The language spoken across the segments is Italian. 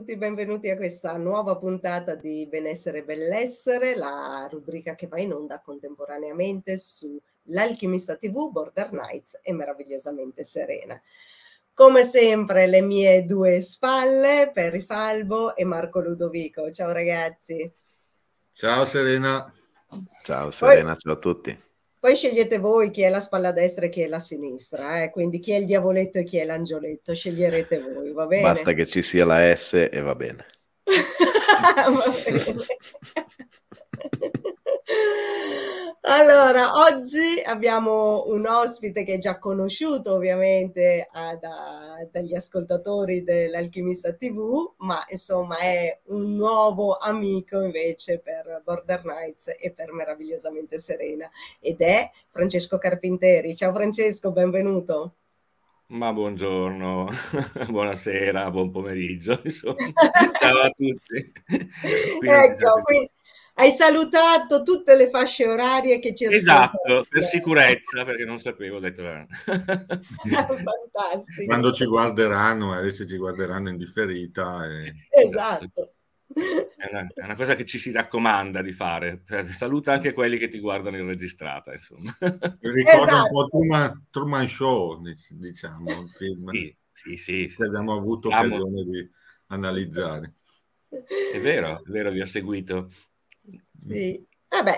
tutti, benvenuti a questa nuova puntata di Benessere e Bellessere, la rubrica che va in onda contemporaneamente su L'Alchimista TV, Border Nights e Meravigliosamente Serena. Come sempre le mie due spalle, Perry Falbo e Marco Ludovico. Ciao ragazzi. Ciao Serena. Ciao Serena, Poi... ciao a tutti. Poi scegliete voi chi è la spalla destra e chi è la sinistra, eh? quindi chi è il diavoletto e chi è l'angioletto, sceglierete voi, va bene? Basta che ci sia la S e va bene. va bene. Allora, oggi abbiamo un ospite che è già conosciuto ovviamente a, ah, da, dagli ascoltatori dell'Alchimista TV, ma insomma è un nuovo amico invece per Border Nights e per Meravigliosamente Serena ed è Francesco Carpinteri. Ciao Francesco, benvenuto. Ma buongiorno, buonasera, buon pomeriggio, insomma. Ciao a tutti. Ecco, Quindi ecco, qui hai salutato tutte le fasce orarie che ci ascoltano. Esatto, per sicurezza, perché non sapevo, ho detto... Eh. Fantastico. Quando ci guarderanno, eh, adesso ci guarderanno in differita. E... Eh. Esatto. È una, è una, cosa che ci si raccomanda di fare. Cioè, saluta anche quelli che ti guardano in registrata, insomma. ricorda esatto. un po' esatto. Truman, Truman Show, diciamo, il film. Sì, sì, sì. Che abbiamo avuto occasione di analizzare. È vero, è vero, vi ho seguito. Sì. Eh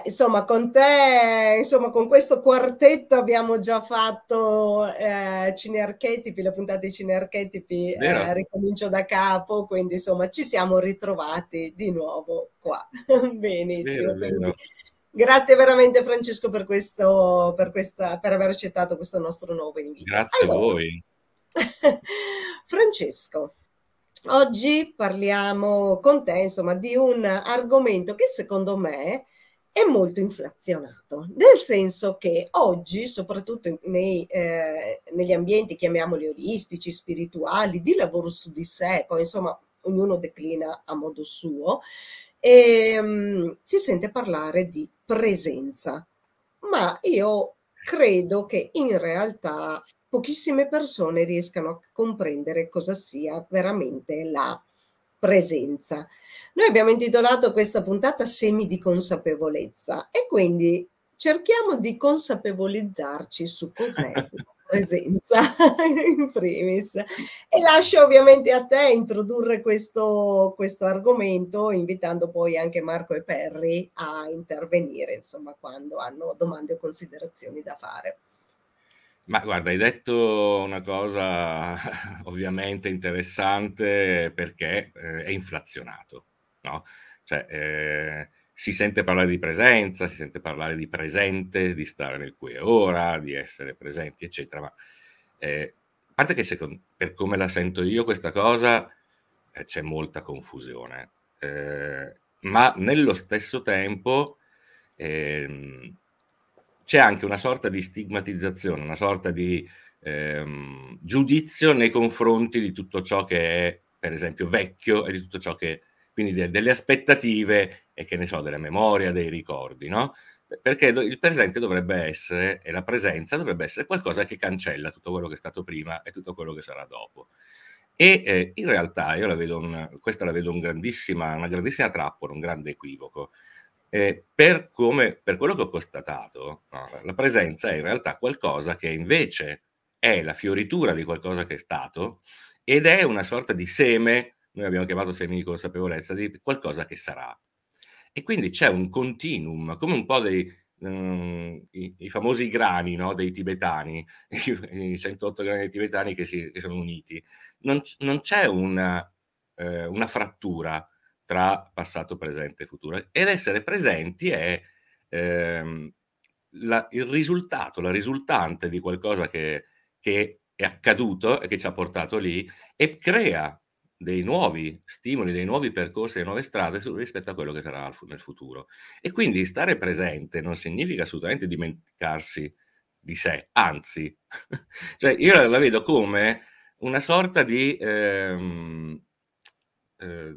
insomma, con te, insomma, con questo quartetto abbiamo già fatto eh, Cinearchetipi, la puntata di Cinearchetipi, eh, ricomincio da capo, quindi insomma ci siamo ritrovati di nuovo qua. Benissimo. Vero, vero. Grazie veramente Francesco per, questo, per, questa, per aver accettato questo nostro nuovo invito. Grazie allora. a voi. Francesco, Oggi parliamo con te, insomma, di un argomento che secondo me è molto inflazionato, nel senso che oggi, soprattutto nei, eh, negli ambienti, chiamiamoli olistici, spirituali, di lavoro su di sé, poi insomma ognuno declina a modo suo, ehm, si sente parlare di presenza, ma io credo che in realtà pochissime persone riescano a comprendere cosa sia veramente la presenza. Noi abbiamo intitolato questa puntata Semi di consapevolezza e quindi cerchiamo di consapevolizzarci su cos'è la presenza in primis. E lascio ovviamente a te introdurre questo, questo, argomento, invitando poi anche Marco e Perry a intervenire, insomma, quando hanno domande o considerazioni da fare. Ma guarda, hai detto una cosa ovviamente interessante perché eh, è inflazionato, no? Cioè, eh, si sente parlare di presenza, si sente parlare di presente, di stare nel qui e ora, di essere presenti, eccetera, ma eh, a parte che secondo, per come la sento io questa cosa eh, c'è molta confusione, eh, ma nello stesso tempo ehm, c'è anche una sorta di stigmatizzazione, una sorta di ehm, giudizio nei confronti di tutto ciò che è, per esempio, vecchio e di tutto ciò che... quindi de- delle aspettative e che ne so, della memoria, dei ricordi, no? Perché do- il presente dovrebbe essere, e la presenza dovrebbe essere qualcosa che cancella tutto quello che è stato prima e tutto quello che sarà dopo. E eh, in realtà io la vedo un, questa la vedo un grandissima, una grandissima trappola, un grande equivoco, eh, per, come, per, quello che ho constatato, no, la presenza è in realtà qualcosa che invece è la fioritura di qualcosa che è stato ed è una sorta di seme, noi abbiamo chiamato semi di consapevolezza, di qualcosa che sarà. E quindi c'è un continuum, come un po' dei, Um, i, i, famosi grani no, dei tibetani, i, i 108 grani dei tibetani che, si, che sono uniti. Non, non c'è una, eh, una, frattura, tra passato, presente e futuro. Ed essere presenti è ehm, la, il risultato, la risultante di qualcosa che, che è accaduto e che ci ha portato lì e crea dei nuovi stimoli, dei nuovi percorsi, delle nuove strade rispetto a quello che sarà nel futuro. E quindi stare presente non significa assolutamente dimenticarsi di sé, anzi, cioè io la vedo come una sorta di ehm, eh,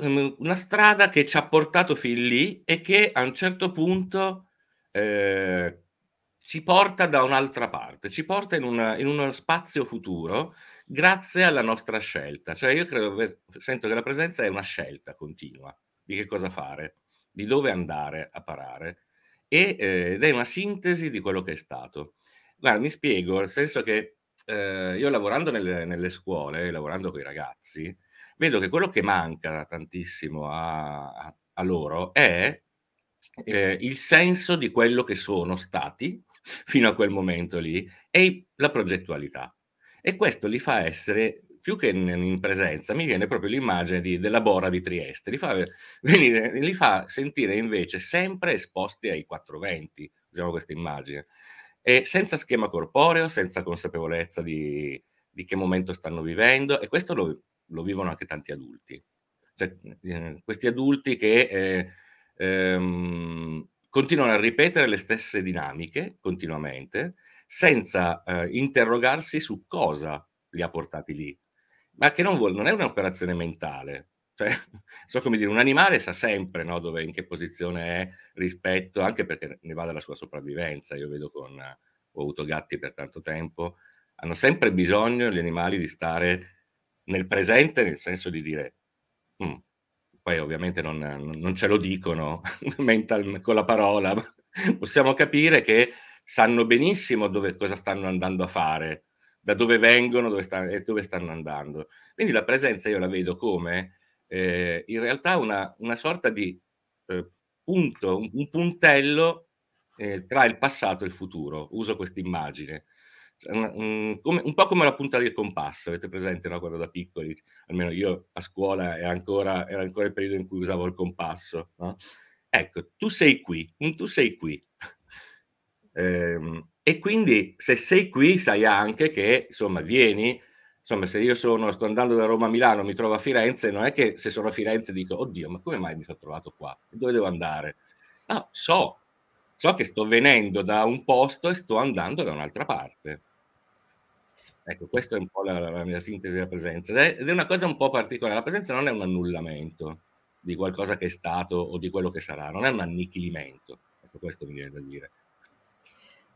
Ehm, una strada che ci ha portato fin lì e che a un certo punto eh, ci porta da un'altra parte, ci porta in, una, in, uno spazio futuro grazie alla nostra scelta. Cioè io credo, sento che la presenza è una scelta continua di che cosa fare, di dove andare a parare e, eh, ed è una sintesi di quello che è stato. Guarda, mi spiego, nel senso che eh, io lavorando nelle, nelle scuole, lavorando con i ragazzi, vedo che quello che manca tantissimo a, a loro è eh, il senso di quello che sono stati fino a quel momento lì e la progettualità. E questo li fa essere più che in, presenza, mi viene proprio l'immagine di, della Bora di Trieste, li fa, venire, li fa, sentire invece sempre esposti ai quattro venti, usiamo questa immagine, e senza schema corporeo, senza consapevolezza di, di che momento stanno vivendo, e questo lo, lo vivono anche tanti adulti. Cioè, eh, questi adulti che eh, ehm, continuano a ripetere le stesse dinamiche continuamente senza eh, interrogarsi su cosa li ha portati lì, ma che non, vuol, non è un'operazione mentale, cioè, so come dire, un animale sa sempre no, dove, in che posizione è rispetto, anche perché ne va della sua sopravvivenza. Io vedo con, ho avuto gatti per tanto tempo, hanno sempre bisogno gli animali di stare nel presente, nel senso di dire, mm. poi ovviamente non, non, ce lo dicono mental, con la parola, possiamo capire che sanno benissimo dove, cosa stanno andando a fare, da dove vengono dove stanno, e dove stanno andando. Quindi la presenza io la vedo come eh, in realtà una, una sorta di eh, punto, un, un puntello eh, tra il passato e il futuro. Uso questa immagine cioè, un, come, un po' come la punta del compasso, avete presente no? quando da piccoli, almeno io a scuola era ancora, era ancora il periodo in cui usavo il compasso. No? Ecco, tu sei qui, mm, tu sei qui. Ehm, e quindi se sei qui sai anche che, insomma, vieni, insomma, se io sono, sto andando da Roma a Milano, mi trovo a Firenze, non è che se sono a Firenze dico, oddio, ma come mai mi sono trovato qua? Dove devo andare? No, ah, so so che sto venendo da un posto e sto andando da un'altra parte. Ecco, questa è un po' la, la, mia sintesi della presenza. Ed è una cosa un po' particolare. La presenza non è un annullamento di qualcosa che è stato o di quello che sarà, non è un annichilimento. Ecco, questo mi viene da dire.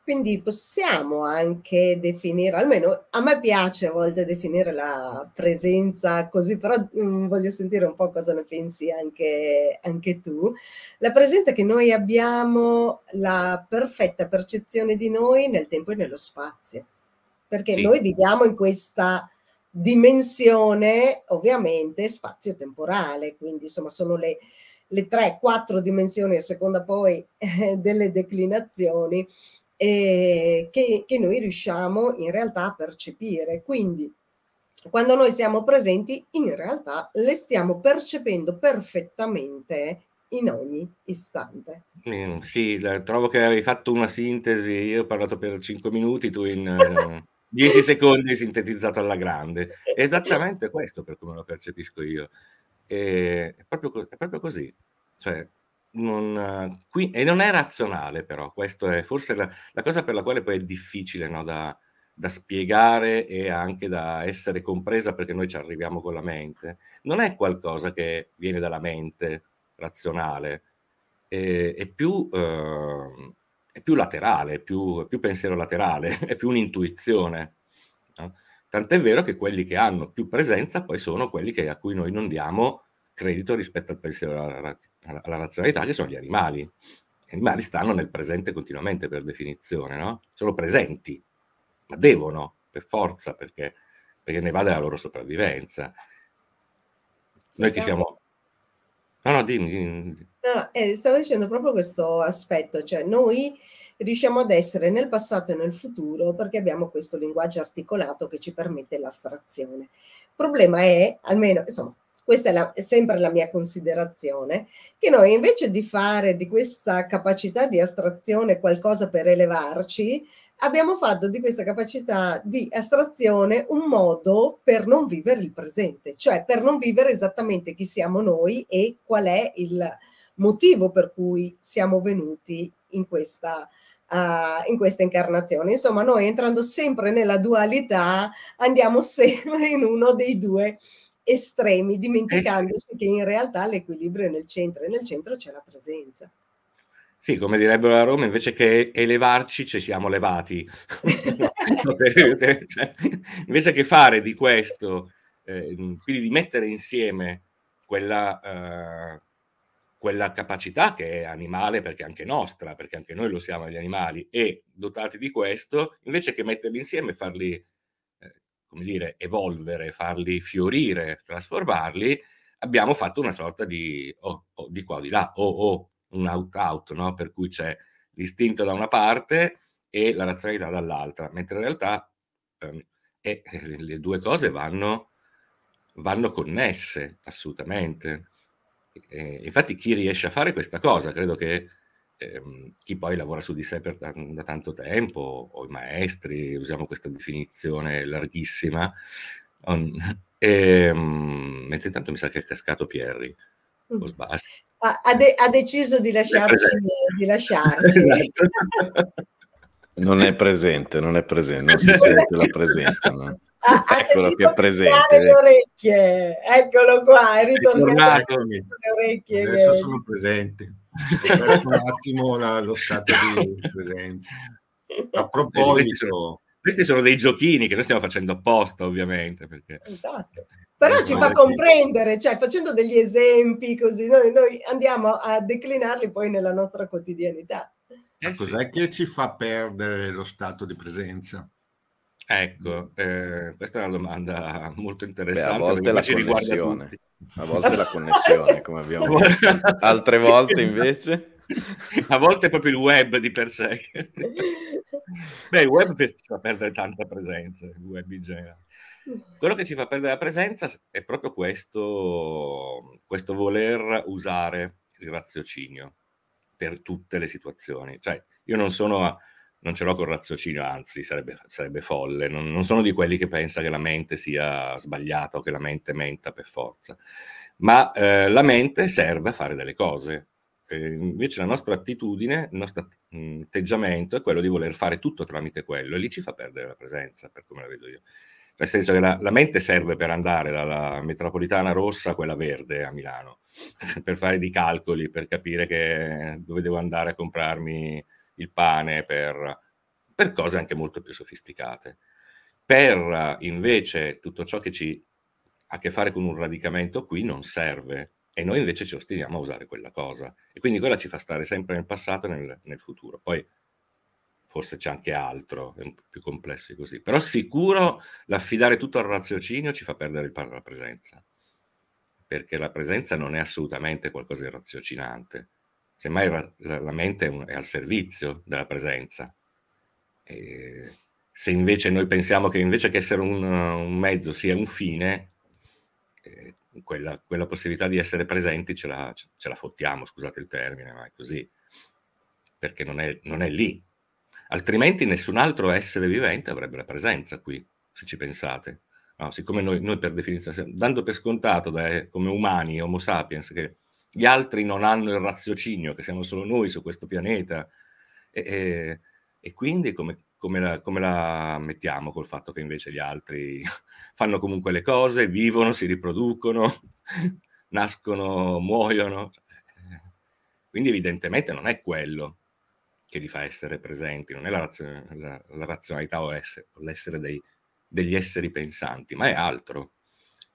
Quindi possiamo anche definire, almeno a me piace a volte definire la presenza così, però mh, mm, voglio sentire un po' cosa ne pensi anche, anche tu, la presenza che noi abbiamo la perfetta percezione di noi nel tempo e nello spazio, perché sì. noi viviamo in questa dimensione ovviamente spazio-temporale, quindi insomma sono le, le tre, quattro dimensioni a seconda poi eh, delle declinazioni eh, che, che noi riusciamo in realtà a percepire. Quindi quando noi siamo presenti, in realtà le stiamo percependo perfettamente in ogni istante. Mm, sì, la, trovo che avevi fatto una sintesi, io ho parlato per 5 minuti, tu in 10 secondi hai sintetizzato alla grande. Esattamente questo per come lo percepisco io. E, eh, è, proprio, è proprio così. Cioè, non, qui, e non è razionale però, questa è forse la, la, cosa per la quale poi è difficile no, da, da, spiegare e anche da essere compresa perché noi ci arriviamo con la mente, non è qualcosa che viene dalla mente razionale, è, è, più, eh, è più, laterale, è più, è più, pensiero laterale, è più un'intuizione. No? Tant'è vero che quelli che hanno più presenza poi sono quelli che, a cui noi non diamo credito rispetto al pensiero alla, alla razionalità, che sono gli animali. Gli animali stanno nel presente continuamente per definizione, no? Sono presenti, ma devono, per forza, perché, perché ne va della loro sopravvivenza. Noi esatto. ti siamo... No, no, dimmi. dimmi. No, eh, stavo dicendo proprio questo aspetto, cioè noi riusciamo ad essere nel passato e nel futuro perché abbiamo questo linguaggio articolato che ci permette l'astrazione. Il problema è, almeno, insomma, questa è, la, è sempre la mia considerazione, che noi invece di fare di questa capacità di astrazione qualcosa per elevarci, abbiamo fatto di questa capacità di astrazione un modo per non vivere il presente, cioè per non vivere esattamente chi siamo noi e qual è il motivo per cui siamo venuti in questa, uh, in questa incarnazione. Insomma, noi entrando sempre nella dualità andiamo sempre in uno dei due estremi, dimenticandosi eh sì. che in realtà l'equilibrio è nel centro e nel centro c'è la presenza. Sì, come direbbero a Roma, invece che elevarci ci siamo levati. Cioè, invece che fare di questo, eh, quindi di mettere insieme quella, eh, quella, capacità che è animale perché è anche nostra, perché anche noi lo siamo gli animali, e dotati di questo, invece che metterli insieme e farli come dire, evolvere, farli fiorire, trasformarli, abbiamo fatto una sorta di, oh, oh, di qua, o di là, o oh, oh, un out-out, no? per cui c'è l'istinto da una parte e la razionalità dall'altra, mentre in realtà ehm, eh, le due cose vanno, vanno connesse assolutamente. E, infatti chi riesce a fare questa cosa, credo che ehm, chi poi lavora su di sé per, da, da tanto tempo, o i maestri, usiamo questa definizione larghissima, e, ehm, mentre intanto mi sa che è cascato Pierri, mm. Ha, de- ha, deciso di lasciarci. Di lasciarci. Esatto. non è presente, non è presente, non si sente la presenza. No? Ah, ha Eccolo qui è presente. Le eh. orecchie. Eccolo qua, è ritornato. Le orecchie. Adesso sono presenti un attimo la, lo stato di presenza. A proposito... Questi sono, dei giochini che noi stiamo facendo apposta, ovviamente. Perché... Esatto. Però ci fa comprendere, cioè facendo degli esempi così, noi, noi andiamo a declinarli poi nella nostra quotidianità. Ma eh cos'è che ci fa perdere lo stato di presenza? Ecco, eh, questa è una domanda molto interessante. Beh, a volte la connessione, a volte la connessione, come abbiamo detto. Altre volte invece... a volte è proprio il web di per sé. Beh, il web ci fa perdere tanta presenza, il web in generale. Quello che ci fa perdere la presenza è proprio questo, questo voler usare il raziocinio per tutte le situazioni. Cioè, io non sono... A, non ce l'ho col raziocinio, anzi sarebbe, sarebbe folle. Non, non, sono di quelli che pensa che la mente sia sbagliata o che la mente menta per forza, ma eh, la mente serve a fare delle cose. Eh, invece la nostra attitudine, il nostro mm, atteggiamento è quello di voler fare tutto tramite quello e lì ci fa perdere la presenza, per come la vedo io. Nel senso che la, la mente serve per andare dalla metropolitana rossa a quella verde a Milano, per fare dei calcoli, per capire che, dove devo andare a comprarmi il pane, per, per cose anche molto più sofisticate. Per invece tutto ciò che ci ha a che fare con un radicamento qui non serve e noi invece ci ostiniamo a usare quella cosa e quindi quella ci fa stare sempre nel passato e nel, nel futuro. Poi forse c'è anche altro, è un po' più complesso di così. Però sicuro l'affidare tutto al raziocinio ci fa perdere il, alla presenza, perché la presenza non è assolutamente qualcosa di raziocinante, semmai la, la mente è, un, è, al servizio della presenza. E se invece noi pensiamo che invece che essere un, un mezzo sia un fine, eh, quella, quella, possibilità di essere presenti ce la, ce la, fottiamo, scusate il termine, ma è così, perché non è, non è lì. Altrimenti nessun altro essere vivente avrebbe la presenza qui, se ci pensate. No, siccome noi, noi, per definizione, dando per scontato da, eh, come umani, homo sapiens, che gli altri non hanno il raziocinio, che siamo solo noi su questo pianeta. E, e, e quindi come, come, la, come, la, mettiamo col fatto che invece gli altri fanno comunque le cose, vivono, si riproducono, nascono, muoiono? Quindi evidentemente non è quello che li fa essere presenti, non è la, razio, la, la razionalità o l'essere, o l'essere dei, degli esseri pensanti, ma è altro.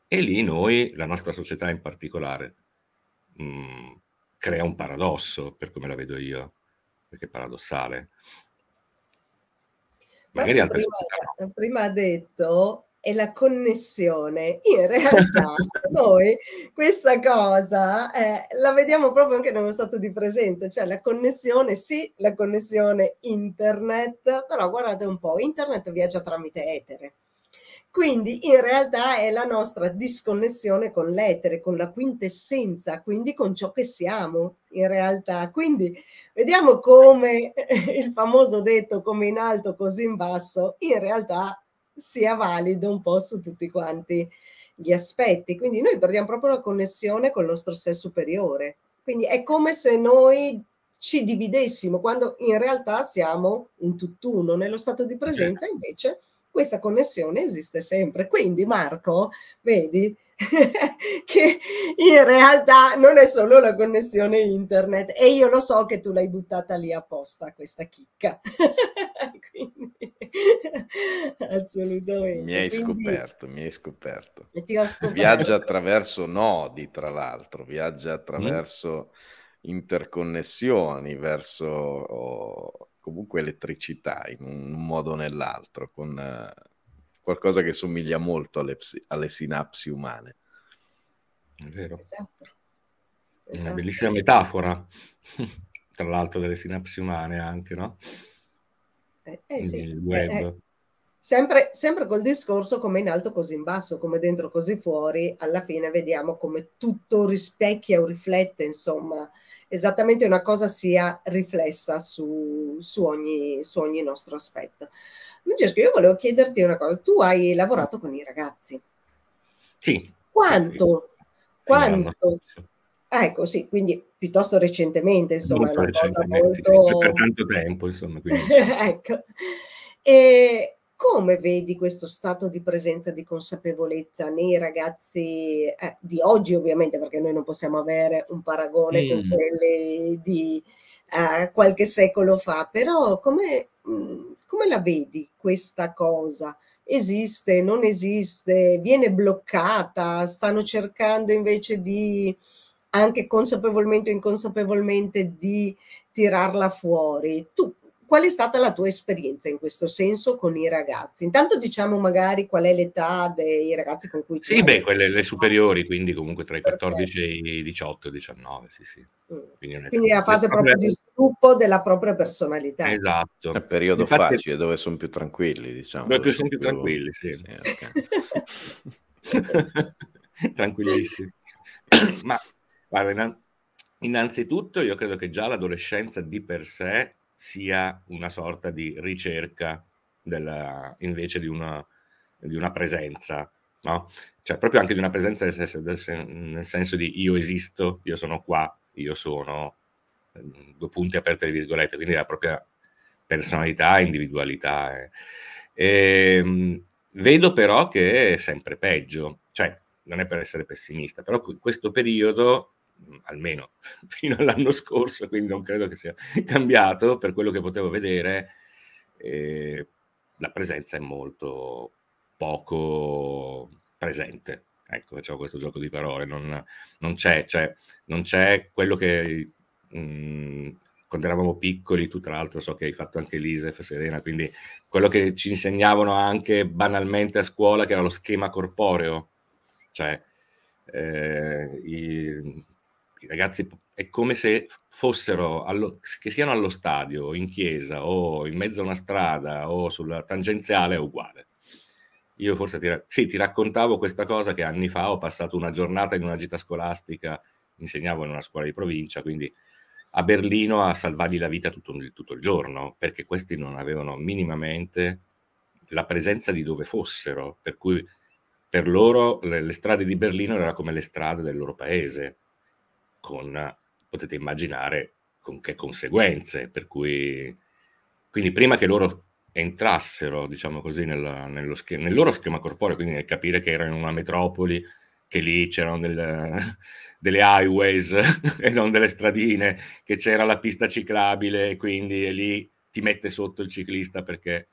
E lì noi, la nostra società in particolare, mh, mm, crea un paradosso, per come la vedo io, perché è paradossale. Magari Ma prima, no. prima ha detto è la connessione. In realtà noi questa cosa eh, la vediamo proprio anche nello stato di presenza, cioè la connessione, sì, la connessione internet, però guardate un po', internet viaggia tramite etere. Quindi in realtà è la nostra disconnessione con l'etere, con la quintessenza, quindi con ciò che siamo in realtà. Quindi vediamo come il famoso detto come in alto così in basso in realtà sia valido un po' su tutti quanti gli aspetti. Quindi noi perdiamo proprio la connessione con il nostro sé superiore. Quindi è come se noi ci dividessimo quando in realtà siamo un tutt'uno. Nello stato di presenza invece questa connessione esiste sempre. Quindi Marco, vedi che in realtà non è solo la connessione internet e io lo so che tu l'hai buttata lì apposta questa chicca. Quindi, assolutamente. Mi hai Quindi, scoperto, mi hai scoperto. E ti scoperto. Viaggia attraverso nodi, tra l'altro, viaggia mm. attraverso mm. interconnessioni, verso... Oh, comunque elettricità in un modo o nell'altro, con eh, qualcosa che somiglia molto alle, alle sinapsi umane. È vero. Esatto. esatto. È una esatto. bellissima metafora, tra l'altro, delle sinapsi umane anche, no? Eh, eh sì. Il eh, web. Eh, sempre, sempre col discorso come in alto così in basso, come dentro così fuori, alla fine vediamo come tutto rispecchia o riflette, insomma, esattamente una cosa sia riflessa su, su, ogni, su ogni nostro aspetto. Francesco, io volevo chiederti una cosa. Tu hai lavorato con i ragazzi. Sì. Quanto? Quanto? Ecco, sì, quindi piuttosto recentemente, insomma, molto è una cosa molto... Sì, per tanto tempo, insomma. ecco. E, come vedi questo stato di presenza di consapevolezza nei ragazzi eh, di oggi, ovviamente, perché noi non possiamo avere un paragone mm. con quelli di eh, qualche secolo fa, però come, mm, come la vedi questa cosa? Esiste, non esiste, viene bloccata, stanno cercando invece di anche consapevolmente o inconsapevolmente di tirarla fuori. Tu Qual è stata la tua esperienza in questo senso con i ragazzi? Intanto diciamo magari qual è l'età dei ragazzi con cui... Sì, beh, quelle le superiori, quindi comunque tra i 14 e i 18, 19, sì, sì. Mm. Quindi, quindi la fase proprio di esatto. sviluppo della propria personalità. Esatto. È un periodo Infatti, facile dove sono più tranquilli, diciamo. Dove, dove sono più tranquilli, più... sì. sì okay. Tranquillissimi. Ma guarda, innanzitutto io credo che già l'adolescenza di per sé sia una sorta di ricerca della, invece di una, di una presenza, no? cioè proprio anche di una presenza nel senso, nel senso di io esisto, io sono qua, io sono, ehm, due punti aperte virgolette, quindi la propria personalità, individualità. Eh. E, ehm, vedo però che è sempre peggio, cioè non è per essere pessimista, però questo periodo Mm, almeno fino all'anno scorso, quindi non credo che sia cambiato, per quello che potevo vedere, eh, la presenza è molto poco presente. Ecco, facciamo questo gioco di parole, non, non c'è, cioè, non c'è quello che mh, mm, quando eravamo piccoli, tu tra l'altro so che hai fatto anche l'ISEF Serena, quindi quello che ci insegnavano anche banalmente a scuola, che era lo schema corporeo, cioè eh, i, i ragazzi è come se fossero allo, che siano allo stadio, in chiesa o in mezzo a una strada o sulla tangenziale è uguale. Io forse ti, sì, ti raccontavo questa cosa che anni fa ho passato una giornata in una gita scolastica, insegnavo in una scuola di provincia, quindi a Berlino a salvargli la vita tutto, tutto il giorno, perché questi non avevano minimamente la presenza di dove fossero, per cui per loro le, le strade di Berlino erano come le strade del loro paese con, potete immaginare, con che conseguenze. Per cui, quindi prima che loro entrassero, diciamo così, nella, schema, nel loro schema corporeo, quindi nel capire che erano in una metropoli, che lì c'erano del, delle highways e non delle stradine, che c'era la pista ciclabile, quindi e lì ti mette sotto il ciclista perché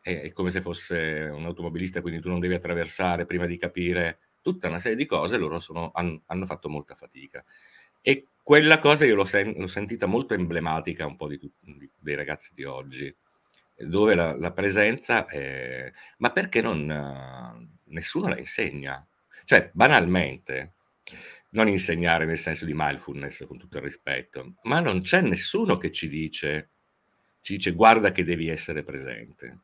è, è come se fosse un automobilista, quindi tu non devi attraversare prima di capire tutta una serie di cose, loro sono, hanno fatto molta fatica. E quella cosa io l'ho, sen- l'ho sentita molto emblematica un po' di, di, dei ragazzi di oggi, dove la, la presenza è... Eh, ma perché non... nessuno la insegna? Cioè, banalmente, non insegnare nel senso di mindfulness, con tutto il rispetto, ma non c'è nessuno che ci dice, ci dice guarda che devi essere presente.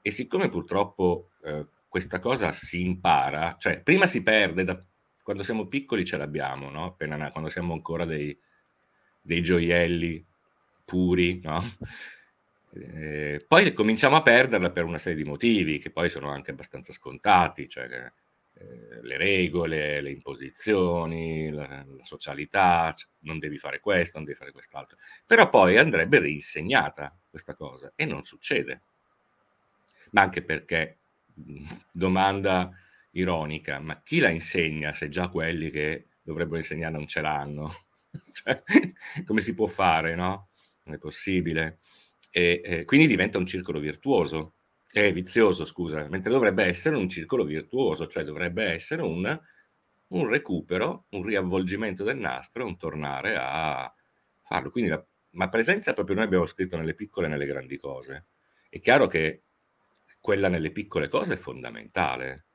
E siccome purtroppo eh, questa cosa si impara, cioè prima si perde da, quando siamo piccoli ce l'abbiamo, no? Appena, quando siamo ancora dei, dei gioielli puri, no? Eh, poi cominciamo a perderla per una serie di motivi che poi sono anche abbastanza scontati, cioè eh, le regole, le imposizioni, la, la socialità, cioè, non devi fare questo, non devi fare quest'altro. Però poi andrebbe reinsegnata questa cosa e non succede. Ma anche perché, mm, domanda ironica, ma chi la insegna se già quelli che dovrebbero insegnare non ce l'hanno? cioè, come si può fare, no? Non è possibile. E, eh, quindi diventa un circolo virtuoso, eh, vizioso, scusa, mentre dovrebbe essere un circolo virtuoso, cioè dovrebbe essere un, un recupero, un riavvolgimento del nastro, un tornare a farlo. Quindi la, ma presenza proprio noi abbiamo scritto nelle piccole e nelle grandi cose. È chiaro che quella nelle piccole cose è fondamentale,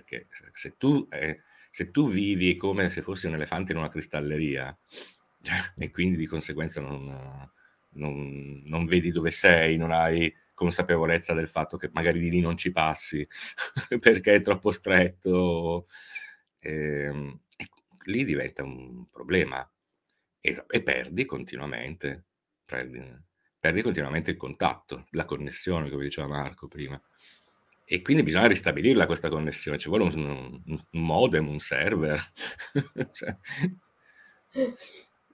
perché se tu, eh, se tu vivi come se fossi un elefante in una cristalleria cioè, e quindi di conseguenza non, non, non vedi dove sei, non hai consapevolezza del fatto che magari di lì non ci passi perché è troppo stretto, eh, lì diventa un problema e, e perdi continuamente. perdi continuamente il contatto, la connessione, come diceva Marco prima e quindi bisogna ristabilirla questa connessione, ci vuole un, un modem, un server. cioè.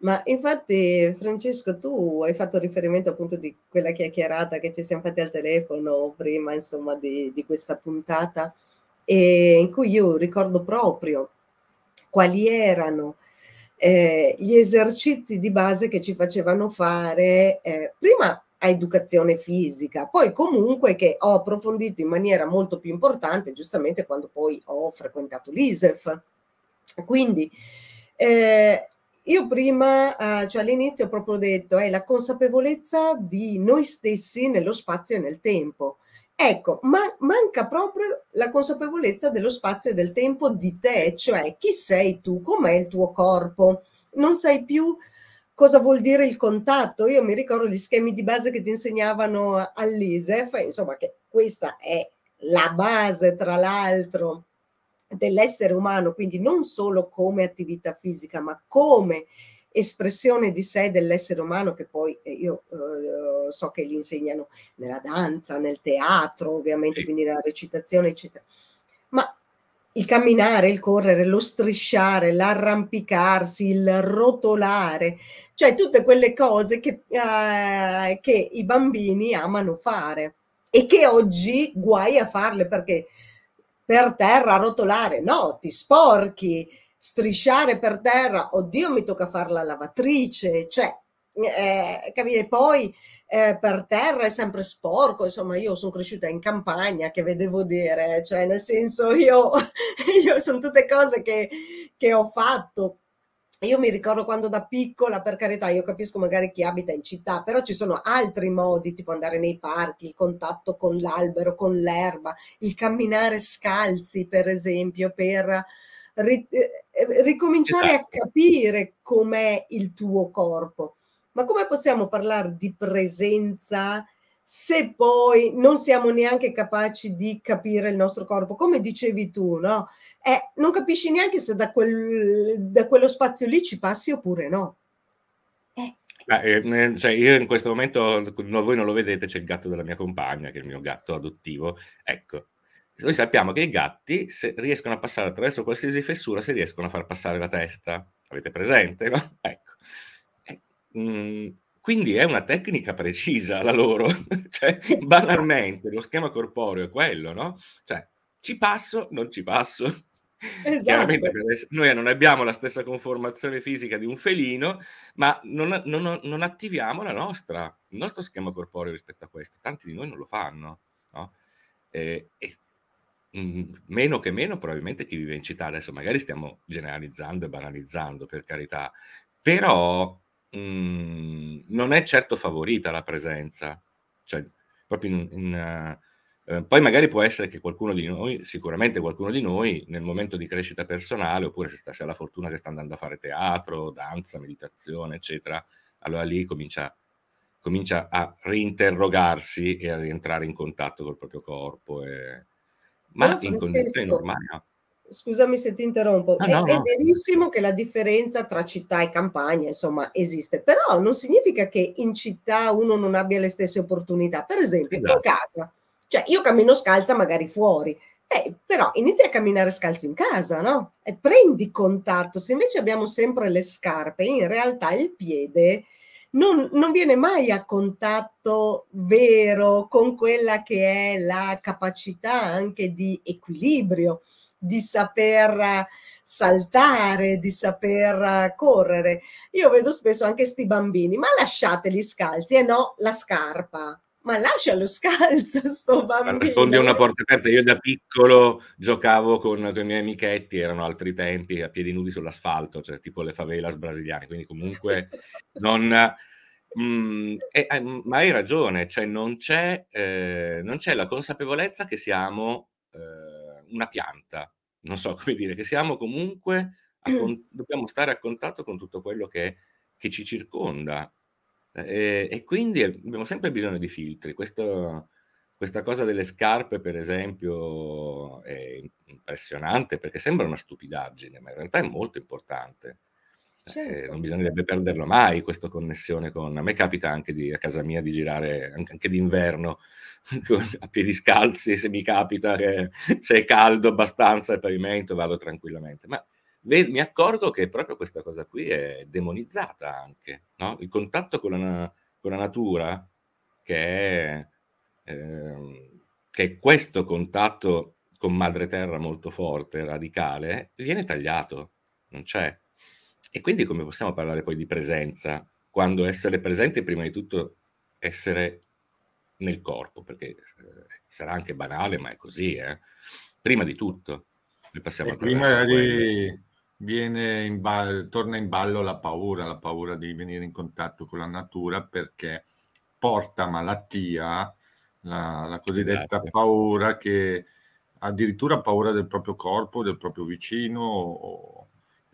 Ma infatti Francesco, tu hai fatto riferimento appunto di quella chiacchierata che ci siamo fatti al telefono prima insomma di, di questa puntata e in cui io ricordo proprio quali erano eh, gli esercizi di base che ci facevano fare eh, prima a educazione fisica, poi comunque che ho approfondito in maniera molto più importante, giustamente quando poi ho frequentato l'ISEF. Quindi eh, io prima, eh, cioè all'inizio ho proprio detto, è eh, la consapevolezza di noi stessi nello spazio e nel tempo. Ecco, ma manca proprio la consapevolezza dello spazio e del tempo di te, cioè chi sei tu, com'è il tuo corpo. Non sei più cosa vuol dire il contatto. Io mi ricordo gli schemi di base che ti insegnavano all'ISEF, insomma che questa è la base, tra l'altro, dell'essere umano, quindi non solo come attività fisica, ma come espressione di sé dell'essere umano che poi eh, io eh, so che gli insegnano nella danza, nel teatro, ovviamente, quindi nella recitazione, eccetera. Ma il camminare, il correre, lo strisciare, l'arrampicarsi, il rotolare, cioè tutte quelle cose che, eh, che i bambini amano fare e che oggi guai a farle perché per terra rotolare, no, ti sporchi, strisciare per terra, oddio mi tocca fare la lavatrice, cioè eh, capire, poi eh, per terra è sempre sporco, insomma io sono cresciuta in campagna, che vedevo dire, cioè nel senso io, io sono tutte cose che, che ho fatto, io mi ricordo quando da piccola, per carità, io capisco magari chi abita in città, però ci sono altri modi, tipo andare nei parchi, il contatto con l'albero, con l'erba, il camminare scalzi, per esempio, per eh, eh, ricominciare a esatto. capire com'è il tuo corpo ma come possiamo parlare di presenza se poi non siamo neanche capaci di capire il nostro corpo? Come dicevi tu, no? Eh, non capisci neanche se da, quel, da quello spazio lì ci passi oppure no. Ah, eh, cioè io in questo momento, no, voi non lo vedete, c'è il gatto della mia compagna, che è il mio gatto adottivo. Ecco, noi sappiamo che i gatti, se riescono a passare attraverso qualsiasi fessura, se riescono a far passare la testa. Avete presente? No? Ecco. Mhmm, quindi è una tecnica precisa la loro, cioè, banalmente lo schema corporeo è quello, no? Cioè, ci passo, non ci passo. Esatto. noi non abbiamo la stessa conformazione fisica di un felino, ma non, non, non attiviamo nostra, il nostro schema corporeo rispetto a questo. Tanti di noi non lo fanno, no? E, e mhmm, meno che meno probabilmente chi vive in città, adesso magari stiamo generalizzando e banalizzando, per carità, però Mhmm, non è certo favorita la presenza. Cioè, proprio in, in, uh, poi magari può essere che qualcuno di noi, sicuramente qualcuno di noi, nel momento di crescita personale, oppure se, sta, se ha la fortuna che sta andando a fare teatro, danza, meditazione, eccetera, allora lì comincia, comincia a rinterrogarsi e a rientrare in contatto col proprio corpo. E, ma in condizioni normali. No? Scusami se ti interrompo, ah, no, è, no. è, verissimo che la differenza tra città e campagna, insomma, esiste, però non significa che in città uno non abbia le stesse opportunità. Per esempio, esatto. in casa, cioè io cammino scalza magari fuori, eh, però inizi a camminare scalzo in casa, no? E prendi contatto. Se invece abbiamo sempre le scarpe, in realtà il piede non, non, viene mai a contatto vero con quella che è la capacità anche di equilibrio di saper saltare, di saper correre. Io vedo spesso anche questi bambini, ma lasciateli scalzi e eh no la scarpa. Ma lascia lo scalzo sto bambino. Rispondi a una porta aperta. Io da piccolo giocavo con, con, i miei amichetti, erano altri tempi, a piedi nudi sull'asfalto, cioè tipo le favelas brasiliane. Quindi comunque non... Mm, eh, eh, ma hai ragione, cioè non c'è, eh, non c'è la consapevolezza che siamo eh, una pianta, non so come dire, che siamo comunque, a, mm. dobbiamo stare a contatto con tutto quello che, che ci circonda e, e, quindi abbiamo sempre bisogno di filtri. Questo, questa cosa delle scarpe, per esempio, è impressionante perché sembra una stupidaggine, ma in realtà è molto importante. Certo. Eh, non bisognerebbe perderlo mai questa connessione con... A me capita anche di, a casa mia di girare anche d'inverno a piedi scalzi, se mi capita che se è caldo abbastanza il pavimento vado tranquillamente. Ma ve, mi accorgo che proprio questa cosa qui è demonizzata anche. No? Il contatto con la, con la, natura, che è, eh, che è questo contatto con madre terra molto forte, radicale, viene tagliato, non c'è. E quindi come possiamo parlare poi di presenza quando essere presente prima di tutto essere nel corpo, perché eh, sarà anche banale, ma è così, eh? prima di tutto. prima di, viene in ballo, torna in ballo la paura, la paura di venire in contatto con la natura perché porta malattia, la, la cosiddetta esatto. paura che addirittura paura del proprio corpo, del proprio vicino o,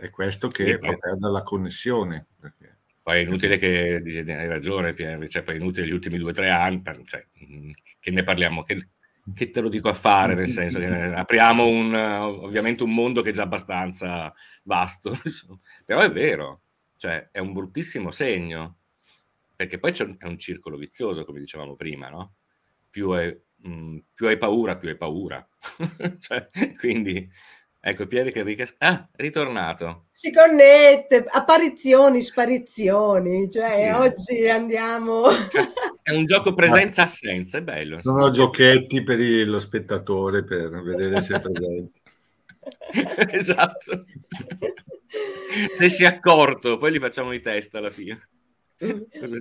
è questo che sì, fa poi... perdere la connessione. Perché... Poi è inutile che, hai ragione Pierre, cioè, poi è inutile gli ultimi due o tre anni, cioè, mm, che ne parliamo, che, che te lo dico a fare, nel senso che eh, apriamo un, ovviamente un mondo che è già abbastanza vasto, però è vero, cioè è un bruttissimo segno, perché poi è un circolo vizioso, come dicevamo prima, no? Più, è, mh, mm, più hai paura, più hai paura. cioè, quindi Ecco, Pieri che ricas- ah, ritornato. Si connette, apparizioni, sparizioni, cioè mm. oggi andiamo... È un gioco presenza-assenza, è bello. Sono giochetti per il, lo spettatore, per vedere se è presente. esatto. se si è accorto, poi li facciamo di testa alla fine.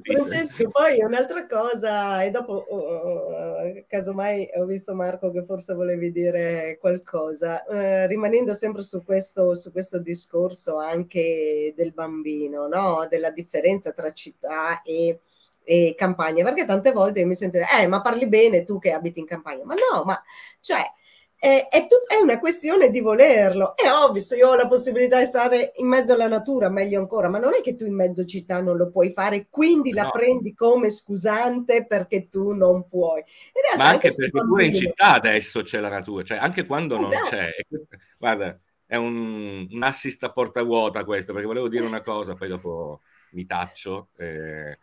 Francesco, poi un'altra cosa, e dopo uh, casomai ho visto Marco che forse volevi dire qualcosa, uh, rimanendo sempre su questo, su questo discorso anche del bambino, no? della differenza tra città e e campagna, perché tante volte mi sento, eh, ma parli bene tu che abiti in campagna, ma no, ma cioè è, è, tut- è, una questione di volerlo. È ovvio, se io ho la possibilità di stare in mezzo alla natura, meglio ancora, ma non è che tu in mezzo città non lo puoi fare, quindi no. la prendi come scusante perché tu non puoi. ma anche, anche perché pure in città adesso c'è la natura, cioè anche quando esatto. non c'è. Guarda, è un, un assist a porta vuota questo, perché volevo dire una cosa, poi dopo mi taccio. Eh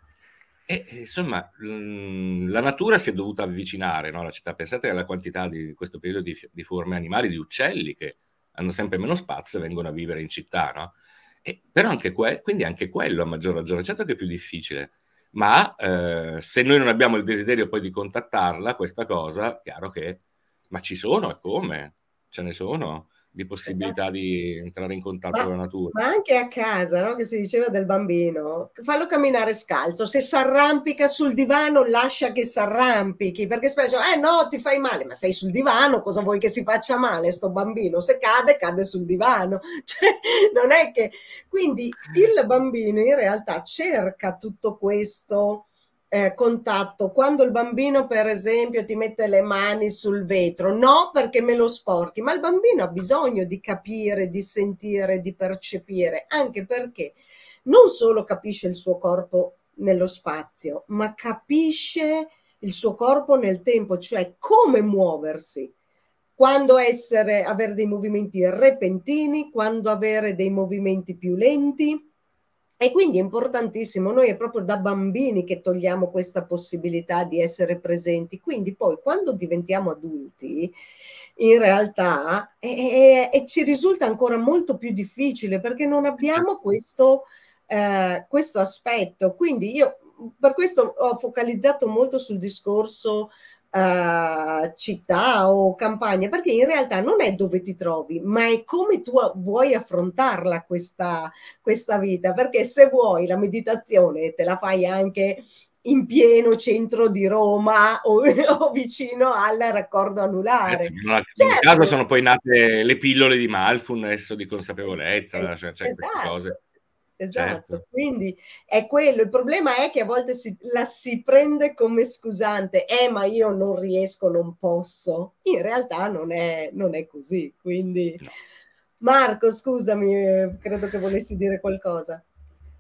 e, insomma, mm, la natura si è dovuta avvicinare no, città. Pensate alla quantità di questo periodo di, di, forme animali, di uccelli che hanno sempre meno spazio e vengono a vivere in città, no? E, però anche que- quindi anche quello a maggior ragione, certo che è più difficile, ma eh, se noi non abbiamo il desiderio poi di contattarla, questa cosa, chiaro che, ma ci sono e come? Ce ne sono? di possibilità esatto. di entrare in contatto ma, con la natura. Ma anche a casa, no? che si diceva del bambino, fallo camminare scalzo, se si arrampica sul divano lascia che si arrampichi, perché spesso, eh no, ti fai male, ma sei sul divano, cosa vuoi che si faccia male sto bambino? Se cade, cade sul divano. Cioè, non è che... Quindi il bambino in realtà cerca tutto questo eh, contatto, quando il bambino per esempio ti mette le mani sul vetro, no perché me lo sporchi, ma il bambino ha bisogno di capire, di sentire, di percepire, anche perché non solo capisce il suo corpo nello spazio, ma capisce il suo corpo nel tempo, cioè come muoversi, quando essere, avere dei movimenti repentini, quando avere dei movimenti più lenti e quindi è importantissimo, noi è proprio da bambini che togliamo questa possibilità di essere presenti, quindi poi quando diventiamo adulti in realtà è, è, è, ci risulta ancora molto più difficile perché non abbiamo certo. questo, eh, questo aspetto. Quindi io per questo ho focalizzato molto sul discorso uh, città o campagna, perché in realtà non è dove ti trovi, ma è come tu vuoi affrontarla questa, questa vita, perché se vuoi la meditazione te la fai anche in pieno centro di Roma o, o vicino al raccordo anulare. Eh, no, in certo. caso sono poi nate le pillole di mindfulness o di consapevolezza, eh, cioè, cioè esatto. cose. Esatto, certo. quindi è quello. Il problema è che a volte si, la si prende come scusante, eh ma io non riesco, non posso. In realtà non è, non è così, quindi... No. Marco, scusami, eh, credo che volessi dire qualcosa.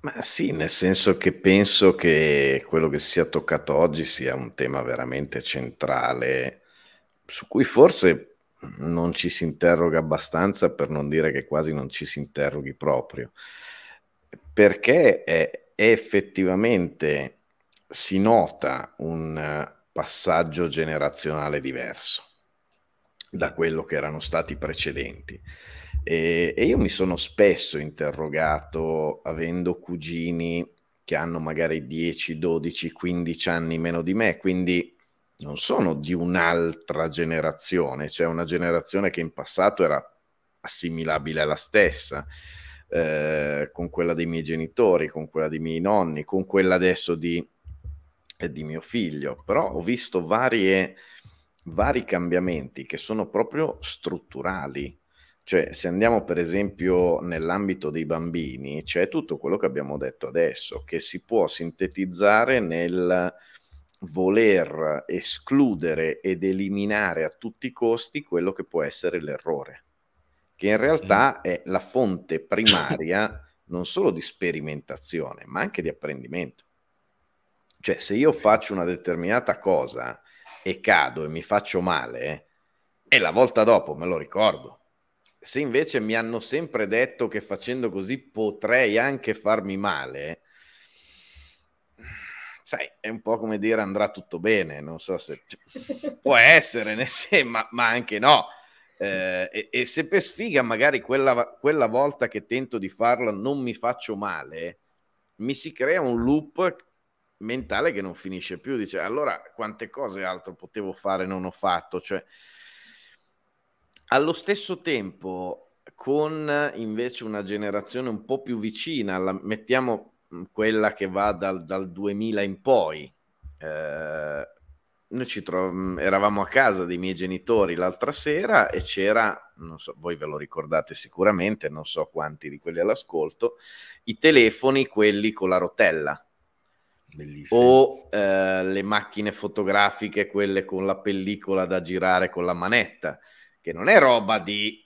Ma sì, nel senso che penso che quello che si è toccato oggi sia un tema veramente centrale su cui forse non ci si interroga abbastanza per non dire che quasi non ci si interroghi proprio perché è, effettivamente si nota un passaggio generazionale diverso da quello che erano stati precedenti. E, e, io mi sono spesso interrogato, avendo cugini che hanno magari 10, 12, 15 anni meno di me, quindi non sono di un'altra generazione, cioè una generazione che in passato era assimilabile alla stessa eh, con quella dei miei genitori, con quella dei miei nonni, con quella adesso di, eh, di mio figlio, però ho visto varie, vari cambiamenti che sono proprio strutturali. Cioè, se andiamo per esempio nell'ambito dei bambini, c'è tutto quello che abbiamo detto adesso, che si può sintetizzare nel voler escludere ed eliminare a tutti i costi quello che può essere l'errore che in realtà mm. è la fonte primaria non solo di sperimentazione, ma anche di apprendimento. Cioè, se io faccio una determinata cosa e cado e mi faccio male, e la volta dopo me lo ricordo. Se invece mi hanno sempre detto che facendo così potrei anche farmi male, sai, è un po' come dire andrà tutto bene, non so se può essere, ma, ma anche no eh, e, e, se per sfiga magari quella, quella, volta che tento di farla non mi faccio male, mi si crea un loop mentale che non finisce più. Dice allora quante cose altro potevo fare non ho fatto. Cioè, allo stesso tempo, con invece una generazione un po' più vicina, alla, mettiamo mm, quella che va dal, dal 2000 in poi. Eh, noi ci tro- mm, eravamo a casa dei miei genitori l'altra sera e c'era, non so, voi ve lo ricordate sicuramente, non so quanti di quelli all'ascolto, i telefoni, quelli con la rotella. Bellissimo. O eh, le macchine fotografiche, quelle con la pellicola da girare con la manetta, che non è roba di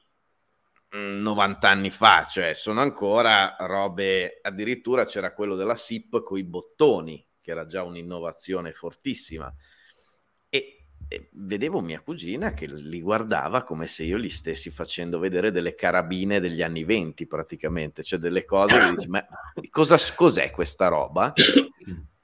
90 mm, anni fa, cioè sono ancora robe, addirittura c'era quello della SIP con i bottoni, che era già un'innovazione fortissima vedevo mia cugina che li guardava come se io gli stessi facendo vedere delle carabine degli anni venti praticamente, cioè delle cose che dice, ma cosa, cos'è questa roba?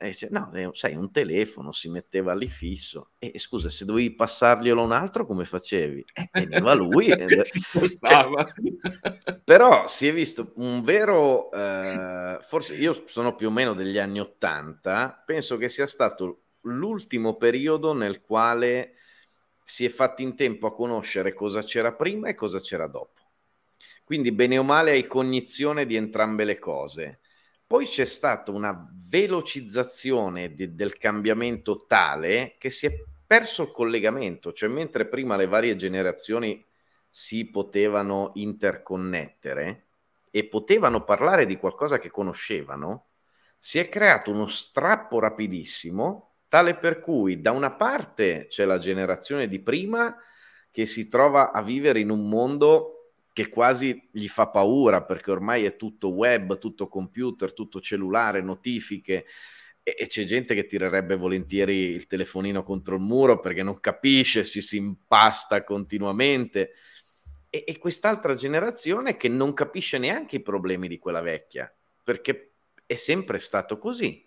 E dice, no, sai, un telefono si metteva lì fisso. E scusa, se dovevi passarglielo un altro, come facevi? E veniva lui. e... Cioè, però si è visto un vero... Eh, forse io sono più o meno degli anni Ottanta, penso che sia stato l'ultimo periodo nel quale si è fatti in tempo a conoscere cosa c'era prima e cosa c'era dopo. Quindi bene o male hai cognizione di entrambe le cose. Poi c'è stata una velocizzazione de- del cambiamento tale che si è perso il collegamento, cioè mentre prima le varie generazioni si potevano interconnettere e potevano parlare di qualcosa che conoscevano, si è creato uno strappo rapidissimo tale per cui da una parte c'è la generazione di prima che si trova a vivere in un mondo che quasi gli fa paura perché ormai è tutto web, tutto computer, tutto cellulare, notifiche e, e c'è gente che tirerebbe volentieri il telefonino contro il muro perché non capisce, si, si impasta continuamente e, e quest'altra generazione che non capisce neanche i problemi di quella vecchia perché è sempre stato così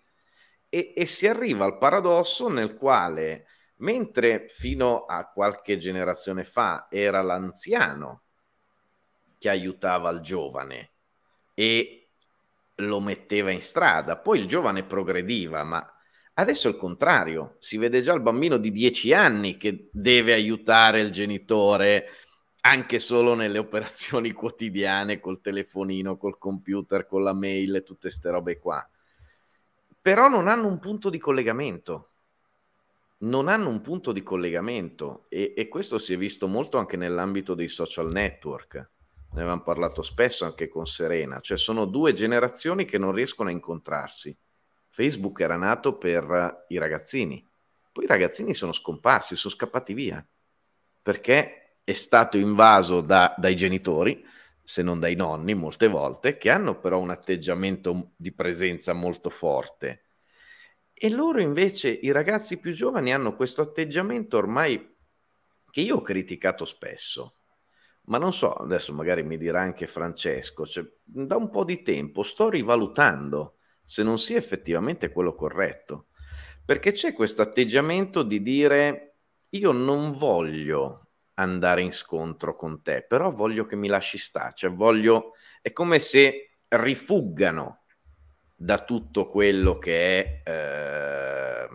e, e si arriva al paradosso nel quale, mentre fino a qualche generazione fa era l'anziano che aiutava il giovane e lo metteva in strada, poi il giovane progrediva, ma Adesso è il contrario, si vede già il bambino di dieci anni che deve aiutare il genitore anche solo nelle operazioni quotidiane col telefonino, col computer, con la mail e tutte queste robe qua però non hanno un punto di collegamento. Non hanno un punto di collegamento e, e questo si è visto molto anche nell'ambito dei social network. Ne avevamo parlato spesso anche con Serena, cioè sono due generazioni che non riescono a incontrarsi. Facebook era nato per eh, i ragazzini, poi i ragazzini sono scomparsi, sono scappati via perché è stato invaso da, dai genitori se non dai nonni molte volte, che hanno però un atteggiamento di presenza molto forte. E loro invece, i ragazzi più giovani, hanno questo atteggiamento ormai che io ho criticato spesso, ma non so, adesso magari mi dirà anche Francesco, cioè, da un po' di tempo sto rivalutando se non sia effettivamente quello corretto, perché c'è questo atteggiamento di dire io non voglio andare in scontro con te, però voglio che mi lasci stare, cioè voglio... È come se rifuggano da tutto quello che è... Eh...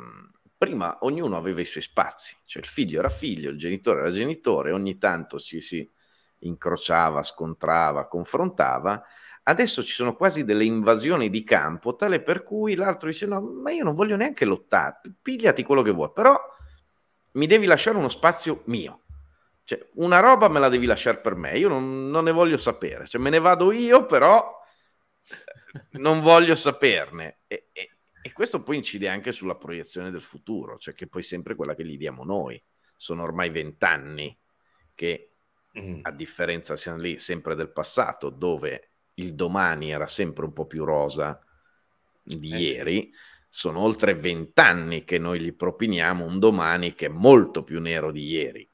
prima ognuno aveva i suoi spazi, cioè il figlio era figlio, il genitore era genitore, ogni tanto ci si incrociava, scontrava, confrontava. Adesso ci sono quasi delle invasioni di campo, tale per cui l'altro dice no, ma io non voglio neanche lottare, pigliati quello che vuoi, però mi devi lasciare uno spazio mio. Cioè, una roba me la devi lasciare per me, io non, non ne voglio sapere. Cioè, me ne vado io, però eh, non voglio saperne. E, e, e, questo poi incide anche sulla proiezione del futuro, cioè che poi sempre quella che gli diamo noi. Sono ormai vent'anni che, mm. a differenza siamo lì sempre del passato, dove il domani era sempre un po' più rosa di eh, ieri, sì. sono oltre vent'anni che noi gli propiniamo un domani che è molto più nero di ieri.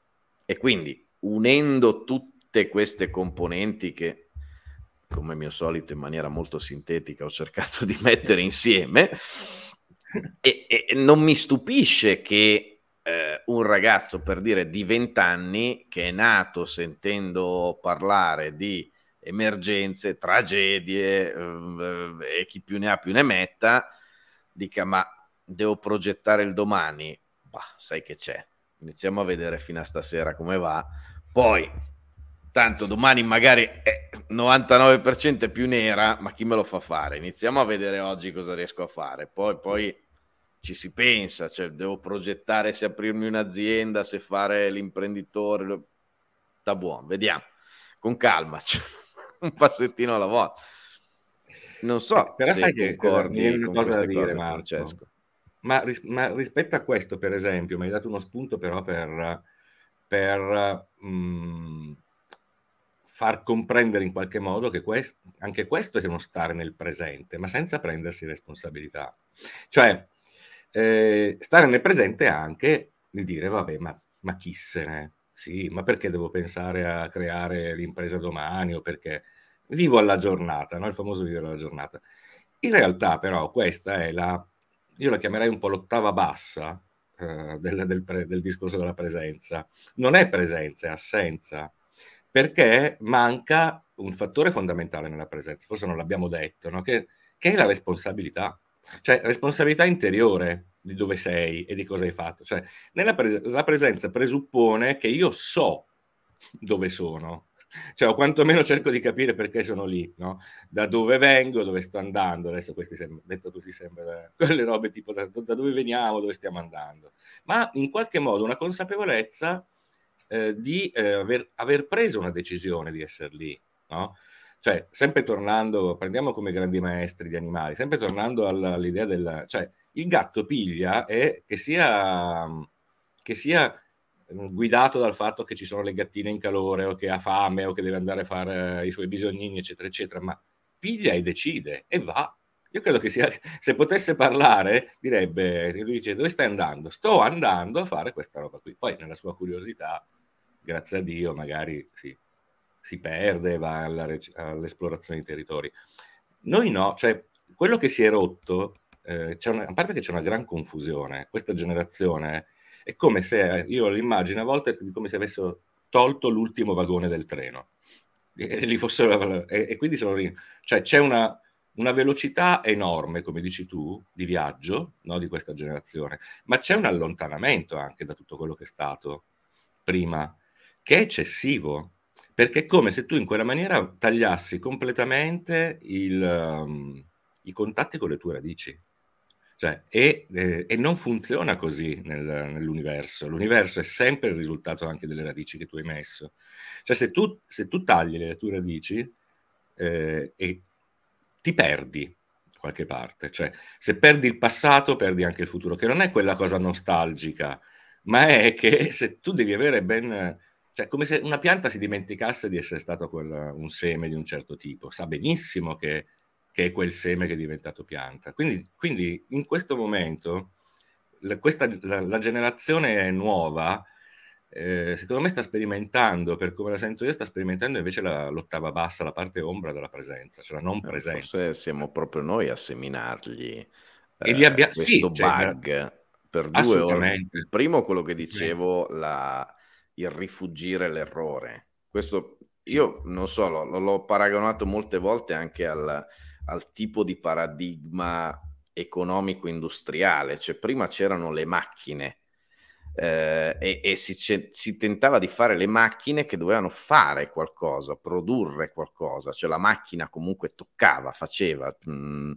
E quindi unendo tutte queste componenti che, come mio solito, in maniera molto sintetica ho cercato di mettere insieme, e, e non mi stupisce che eh, un ragazzo, per dire, di 20 anni, che è nato sentendo parlare di emergenze, tragedie ehm, eh, e chi più ne ha più ne metta, dica ma devo progettare il domani, bah, sai che c'è, iniziamo a vedere fino a stasera come va. Poi, tanto domani magari è 99% più nera, ma chi me lo fa fare? Iniziamo a vedere oggi cosa riesco a fare. Poi, poi ci si pensa, cioè devo progettare se aprirmi un'azienda, se fare l'imprenditore. Sta buono, vediamo. Con calma, cioè, un passettino alla volta. Non so Però se sai concordi con queste cose, dire, Francesco. Ma, ris- ma, rispetto a questo, per esempio, mi hai dato uno spunto però per, per mh, mhmm, far comprendere in qualche modo che quest- anche questo è uno stare nel presente, ma senza prendersi responsabilità. Cioè, eh, stare nel presente è anche il dire, vabbè, ma, ma chi se ne? Sì, ma perché devo pensare a creare l'impresa domani o perché vivo alla giornata, no? il famoso vivere alla giornata. In realtà però questa è la io la chiamerei un po' l'ottava bassa eh, del, del, pre, del discorso della presenza. Non è presenza, è assenza, perché manca un fattore fondamentale nella presenza, forse non l'abbiamo detto, no? che, che, è la responsabilità, cioè responsabilità interiore di dove sei e di cosa hai fatto. Cioè, pres- la presenza presuppone che io so dove sono, cioè, o quantomeno cerco di capire perché sono lì, no? da dove vengo, dove sto andando, adesso questi sembra, detto così sembra quelle robe tipo da, da, dove veniamo, dove stiamo andando, ma in qualche modo una consapevolezza eh, di eh, aver, aver, preso una decisione di essere lì, no? cioè sempre tornando, prendiamo come grandi maestri gli animali, sempre tornando alla, all'idea del, cioè il gatto piglia e che sia... Che sia guidato dal fatto che ci sono le gattine in calore o che ha fame o che deve andare a fare eh, i suoi bisognini, eccetera, eccetera, ma piglia e decide e va. Io credo che sia, se potesse parlare, direbbe, dice, dove stai andando? Sto andando a fare questa roba qui. Poi nella sua curiosità, grazie a Dio, magari sì, si perde, e va alla, all'esplorazione dei territori. Noi no, cioè quello che si è rotto, eh, una, a parte che c'è una gran confusione, questa generazione è come se, eh, io l'immagino a volte, come se avessero tolto l'ultimo vagone del treno. E, e, fossero, e, e quindi sono lì. Cioè c'è una, una, velocità enorme, come dici tu, di viaggio no, di questa generazione, ma c'è un allontanamento anche da tutto quello che è stato prima, che è eccessivo, perché è come se tu in quella maniera tagliassi completamente il, um, i contatti con le tue radici. Cioè, e, eh, e, non funziona così nel, nell'universo. L'universo è sempre il risultato anche delle radici che tu hai messo. Cioè, se tu, se tu tagli le tue radici eh, e ti perdi qualche parte. Cioè, se perdi il passato, perdi anche il futuro, che non è quella cosa nostalgica, ma è che se tu devi avere ben... Cioè, come se una pianta si dimenticasse di essere stato quel, un seme di un certo tipo. Sa benissimo che che è quel seme che è diventato pianta. Quindi, quindi in questo momento la, questa, la, la generazione nuova, eh, secondo me sta sperimentando, per come la sento io, sta sperimentando invece la, l'ottava bassa, la parte ombra della presenza, cioè la non eh, presenza. Forse siamo proprio noi a seminargli e li abbia... Eh, questo sì, cioè, bug cioè, per due ore. Il primo quello che dicevo, sì. la... il rifugire l'errore. Questo io non so, l'ho, l'ho paragonato molte volte anche al al tipo di paradigma economico-industriale, cioè prima c'erano le macchine eh, e, e si, si, tentava di fare le macchine che dovevano fare qualcosa, produrre qualcosa, cioè la macchina comunque toccava, faceva. Mm.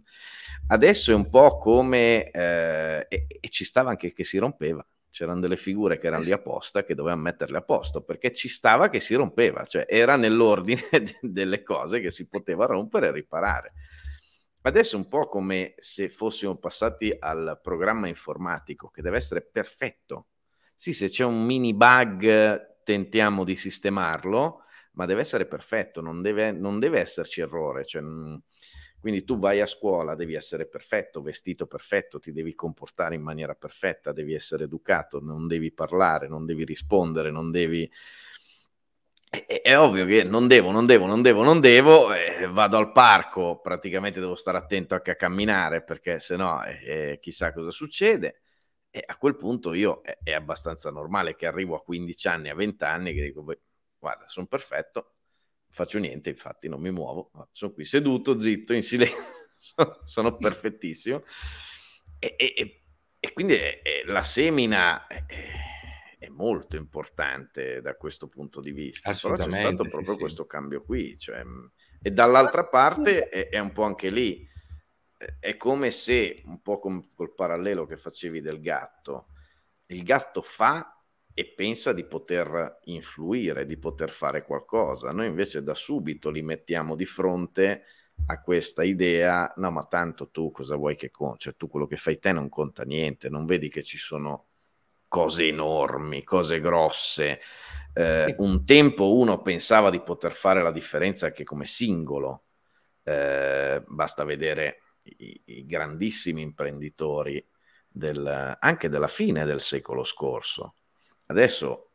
Adesso è un po' come, eh, e, e ci stava anche che si rompeva, c'erano delle figure che erano lì apposta che dovevano metterle a posto perché ci stava che si rompeva, cioè era nell'ordine delle cose che si poteva rompere e riparare. Adesso è un po' come se fossimo passati al programma informatico che deve essere perfetto. Sì, se c'è un mini bug tentiamo di sistemarlo, ma deve essere perfetto, non deve, non deve esserci errore. Cioè, mm, quindi tu vai a scuola, devi essere perfetto, vestito perfetto, ti devi comportare in maniera perfetta, devi essere educato, non devi parlare, non devi rispondere, non devi è, è, ovvio che non devo, non devo, non devo, non devo, eh, vado al parco, praticamente devo stare attento anche a camminare perché se no eh, eh chissà cosa succede. E a quel punto io è, eh, è, abbastanza normale che arrivo a 15 anni, a 20 anni, che dico, beh, guarda, sono perfetto, faccio niente, infatti non mi muovo, sono qui seduto, zitto, in silenzio, sono perfettissimo. E, e, e quindi la semina eh, molto importante da questo punto di vista. Però c'è stato proprio sì, questo cambio qui. Cioè, mm, e dall'altra parte è, è, un po' anche lì. Eh, è come se, un po' com- col parallelo che facevi del gatto, il gatto fa e pensa di poter influire, di poter fare qualcosa. Noi invece da subito li mettiamo di fronte a questa idea, no ma tanto tu cosa vuoi che conti? Cioè tu quello che fai te non conta niente, non vedi che ci sono cose enormi, cose grosse. Eh, un tempo uno pensava di poter fare la differenza anche come singolo, eh, basta vedere i, i grandissimi imprenditori del, anche della fine del secolo scorso. Adesso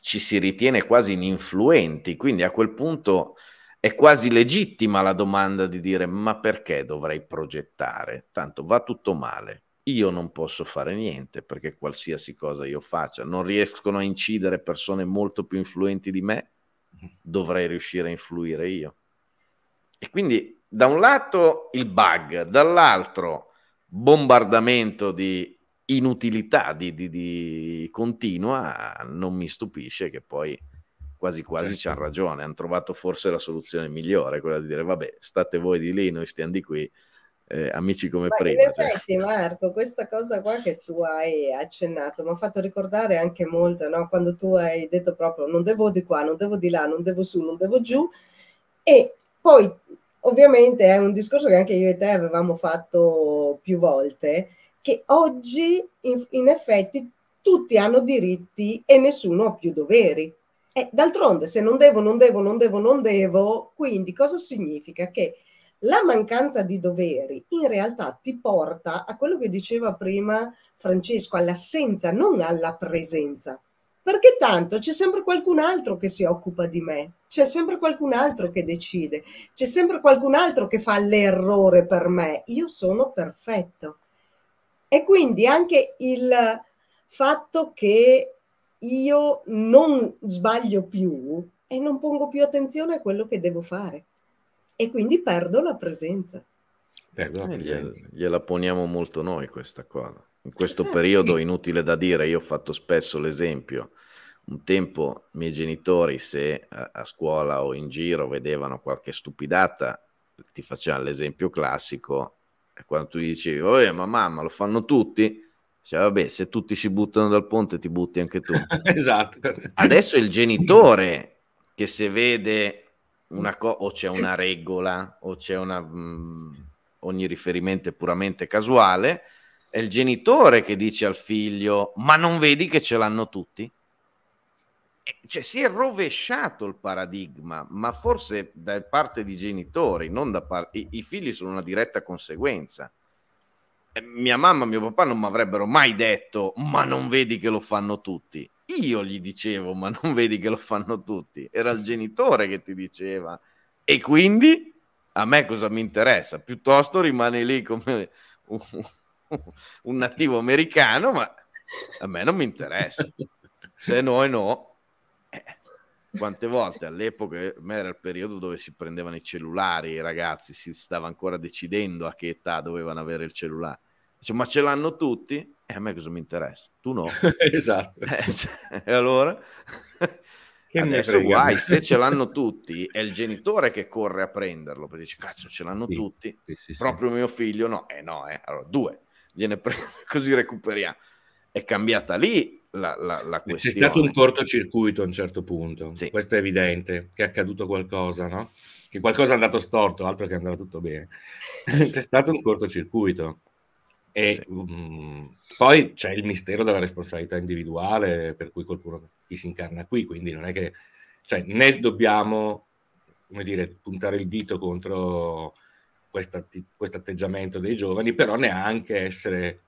ci si ritiene quasi ininfluenti, quindi a quel punto è quasi legittima la domanda di dire ma perché dovrei progettare? Tanto va tutto male, io non posso fare niente perché qualsiasi cosa io faccia, non riescono a incidere persone molto più influenti di me, mm-hmm. dovrei riuscire a influire io. E quindi da un lato il bug, dall'altro bombardamento di inutilità di, di, di continua, non mi stupisce che poi quasi quasi certo. c'hanno ragione, hanno trovato forse la soluzione migliore, quella di dire vabbè, state voi di lì, noi stiamo di qui eh, amici come ma prima. In cioè. effetti, cioè. Marco, questa cosa qua che tu hai accennato mi ha fatto ricordare anche molto no? quando tu hai detto proprio non devo di qua, non devo di là, non devo su, non devo giù. E poi, ovviamente, è un discorso che anche io e te avevamo fatto più volte, che oggi in, in effetti tutti hanno diritti e nessuno ha più doveri. E eh, d'altronde, se non devo, non devo, non devo, non devo, quindi cosa significa? Che la mancanza di doveri in realtà ti porta a quello che diceva prima Francesco, all'assenza, non alla presenza. Perché tanto c'è sempre qualcun altro che si occupa di me, c'è sempre qualcun altro che decide, c'è sempre qualcun altro che fa l'errore per me. Io sono perfetto. E quindi anche il fatto che io non sbaglio più e non pongo più attenzione a quello che devo fare e quindi perdo la presenza. Perdo la eh, presenza. Eh, gliela poniamo molto noi questa cosa. In questo esatto. periodo, inutile da dire, io ho fatto spesso l'esempio. Un tempo i miei genitori, se a, eh, a scuola o in giro vedevano qualche stupidata, ti facciamo l'esempio classico, quando tu gli dicevi, oh, ma mamma, lo fanno tutti, cioè, vabbè, se tutti si buttano dal ponte, ti butti anche tu. esatto. Adesso è il genitore che se vede una co- o c'è una regola o c'è una... Mh, mm, ogni riferimento è puramente casuale, è il genitore che dice al figlio, ma non vedi che ce l'hanno tutti? Cioè si è rovesciato il paradigma, ma forse da parte di genitori, non da parte... I, I figli sono una diretta conseguenza. E mia mamma e mio papà non mi avrebbero mai detto, ma non vedi che lo fanno tutti io gli dicevo, ma non vedi che lo fanno tutti. Era il genitore che ti diceva. E quindi a me cosa mi interessa? Piuttosto rimane lì come un, un nativo americano, ma a me non mi interessa. Se no e no. Eh. Quante volte all'epoca, me era il periodo dove si prendevano i cellulari, i ragazzi si stava ancora decidendo a che età dovevano avere il cellulare Dice, ma ce l'hanno tutti? E eh, a me cosa mi interessa? Tu no. esatto. Eh, cioè, e allora? Che Adesso guai, se ce l'hanno tutti, è il genitore che corre a prenderlo, perché dice, cazzo, ce l'hanno sì, tutti, sì, sì, proprio mio figlio, no, eh no, eh. allora due, Viene preso, così recuperiamo. È cambiata lì la, la, la C'è stato un cortocircuito a un certo punto, questo è evidente, che è accaduto qualcosa, no? Che qualcosa è andato storto, altro che andava tutto bene. C'è stato un cortocircuito e sì. mh, mm, poi c'è il mistero della responsabilità individuale, per cui qualcuno chi si incarna qui, quindi non è che cioè, né dobbiamo come dire, puntare il dito contro questo atteggiamento dei giovani, però neanche essere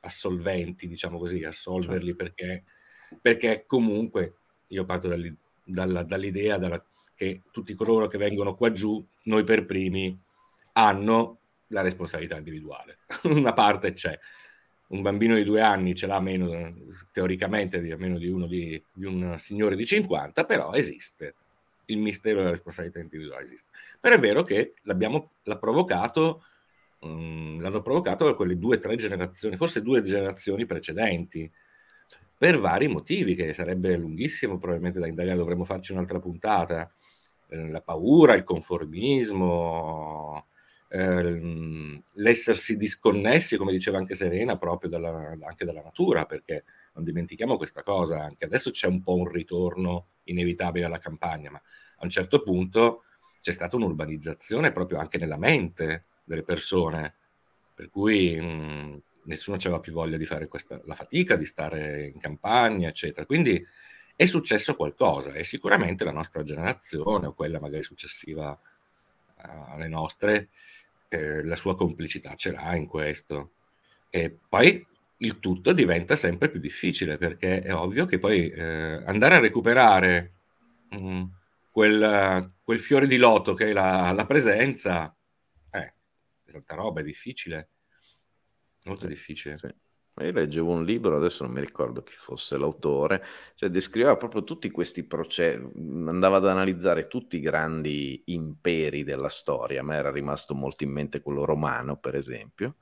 assolventi, diciamo così, assolverli certo. perché, perché, comunque io parto dall'idea dalla, che tutti coloro che vengono qua giù, noi per primi, hanno la responsabilità individuale. Una parte c'è. Un bambino di due anni ce l'ha meno, teoricamente, di, meno di uno di, di un signore di 50, però esiste. Il mistero della responsabilità individuale esiste. Però è vero che l'abbiamo, l'ha provocato mm, l'hanno provocato quelle due o tre generazioni, forse due generazioni precedenti, per vari motivi, che sarebbe lunghissimo probabilmente da indagare, dovremmo farci un'altra puntata. Eh, la paura, il conformismo, Ehm, l'essersi disconnessi, come diceva anche Serena, proprio dalla, anche dalla natura, perché non dimentichiamo questa cosa, anche adesso c'è un po' un ritorno inevitabile alla campagna, ma a un certo punto c'è stata un'urbanizzazione proprio anche nella mente delle persone, per cui mh, nessuno aveva più voglia di fare questa, la fatica di stare in campagna, eccetera. Quindi è successo qualcosa e sicuramente la nostra generazione o quella magari successiva alle nostre, eh, la sua complicità ce l'ha in questo. E poi il tutto diventa sempre più difficile perché è ovvio che poi eh, andare a recuperare mh, mm, quel, quel, fiore di loto che è la, la presenza, eh, è tanta roba, è difficile, molto difficile. Sì. Io leggevo un libro, adesso non mi ricordo chi fosse l'autore, cioè descriveva proprio tutti questi processi, andava ad analizzare tutti i grandi imperi della storia, ma era rimasto molto in mente quello romano, per esempio,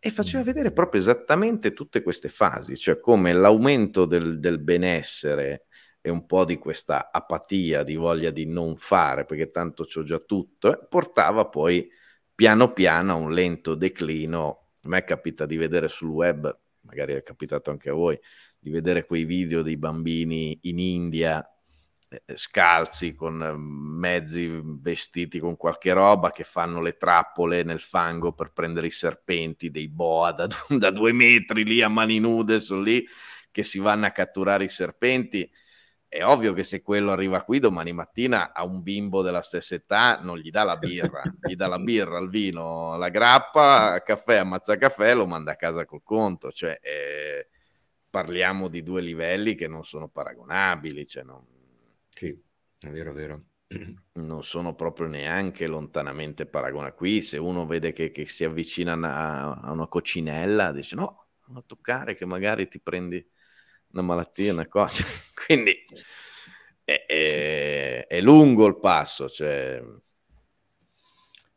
e faceva mm. vedere proprio esattamente tutte queste fasi, cioè come l'aumento del, del benessere e un po' di questa apatia, di voglia di non fare, perché tanto c'ho già tutto, eh, portava poi piano piano a un lento declino. A me capita di vedere sul web magari è capitato anche a voi, di vedere quei video dei bambini in India eh, eh, scalzi con eh, mezzi vestiti con qualche roba che fanno le trappole nel fango per prendere i serpenti dei boa da, da due metri lì a mani nude sono lì che si vanno a catturare i serpenti è ovvio che se quello arriva qui domani mattina a un bimbo della stessa età non gli dà la birra, gli dà la birra, il vino, la grappa, caffè, ammazza caffè, lo manda a casa col conto. Cioè, eh, parliamo di due livelli che non sono paragonabili. Cioè non... Sì, è vero, è vero non sono proprio neanche lontanamente paragonabili. qui. Se uno vede che, che si avvicina a, a una, coccinella dice no, non toccare che magari ti prendi una malattia, una cosa. Quindi è, è, è, lungo il passo. Cioè...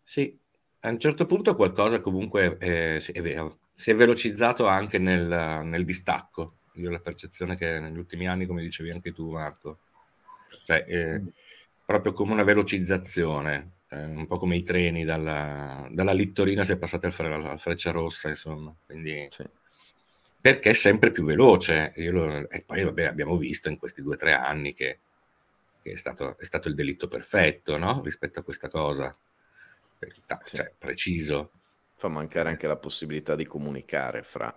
Sì, a un certo punto qualcosa comunque è, è vero. Si è velocizzato anche nel, nel distacco. Io ho la percezione che negli ultimi anni, come dicevi anche tu Marco, cioè, eh, mm. proprio come una velocizzazione, eh, un po' come i treni dalla, dalla littorina si è passati al, fre- alla freccia rossa, insomma. Quindi... Sì perché è sempre più veloce. Lo, e poi vabbè, abbiamo visto in questi due o tre anni che, che è, stato, è, stato, il delitto perfetto no? rispetto a questa cosa, Verità, eh, cioè, preciso. Fa mancare anche la possibilità di comunicare fra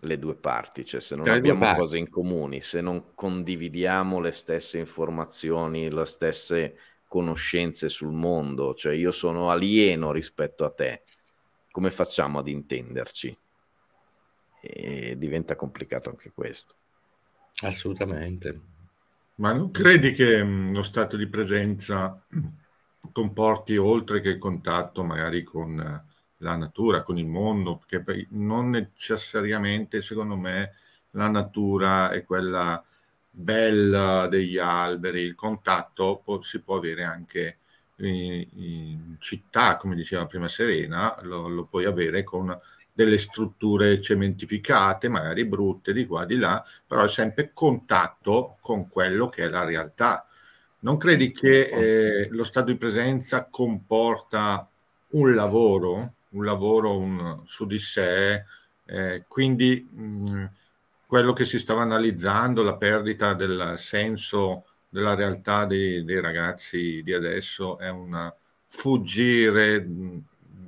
le due parti, cioè se non Tra abbiamo cose in comuni, se non condividiamo le stesse informazioni, le stesse conoscenze sul mondo, cioè io sono alieno rispetto a te, come facciamo ad intenderci? e diventa complicato anche questo. Assolutamente. Ma non credi che mm, lo stato di presenza comporti oltre che il contatto magari con eh, la natura, con il mondo, perché non necessariamente secondo me la natura è quella bella degli alberi, il contatto può, si può avere anche in, in, città, come diceva prima Serena, lo, lo puoi avere con delle strutture cementificate, magari brutte di qua di là, però è sempre contatto con quello che è la realtà. Non credi che eh, lo stato di presenza comporta un lavoro, un lavoro un, su di sé, eh, quindi mh, mm, quello che si stava analizzando, la perdita del senso della realtà dei, dei ragazzi di adesso è un fuggire mm,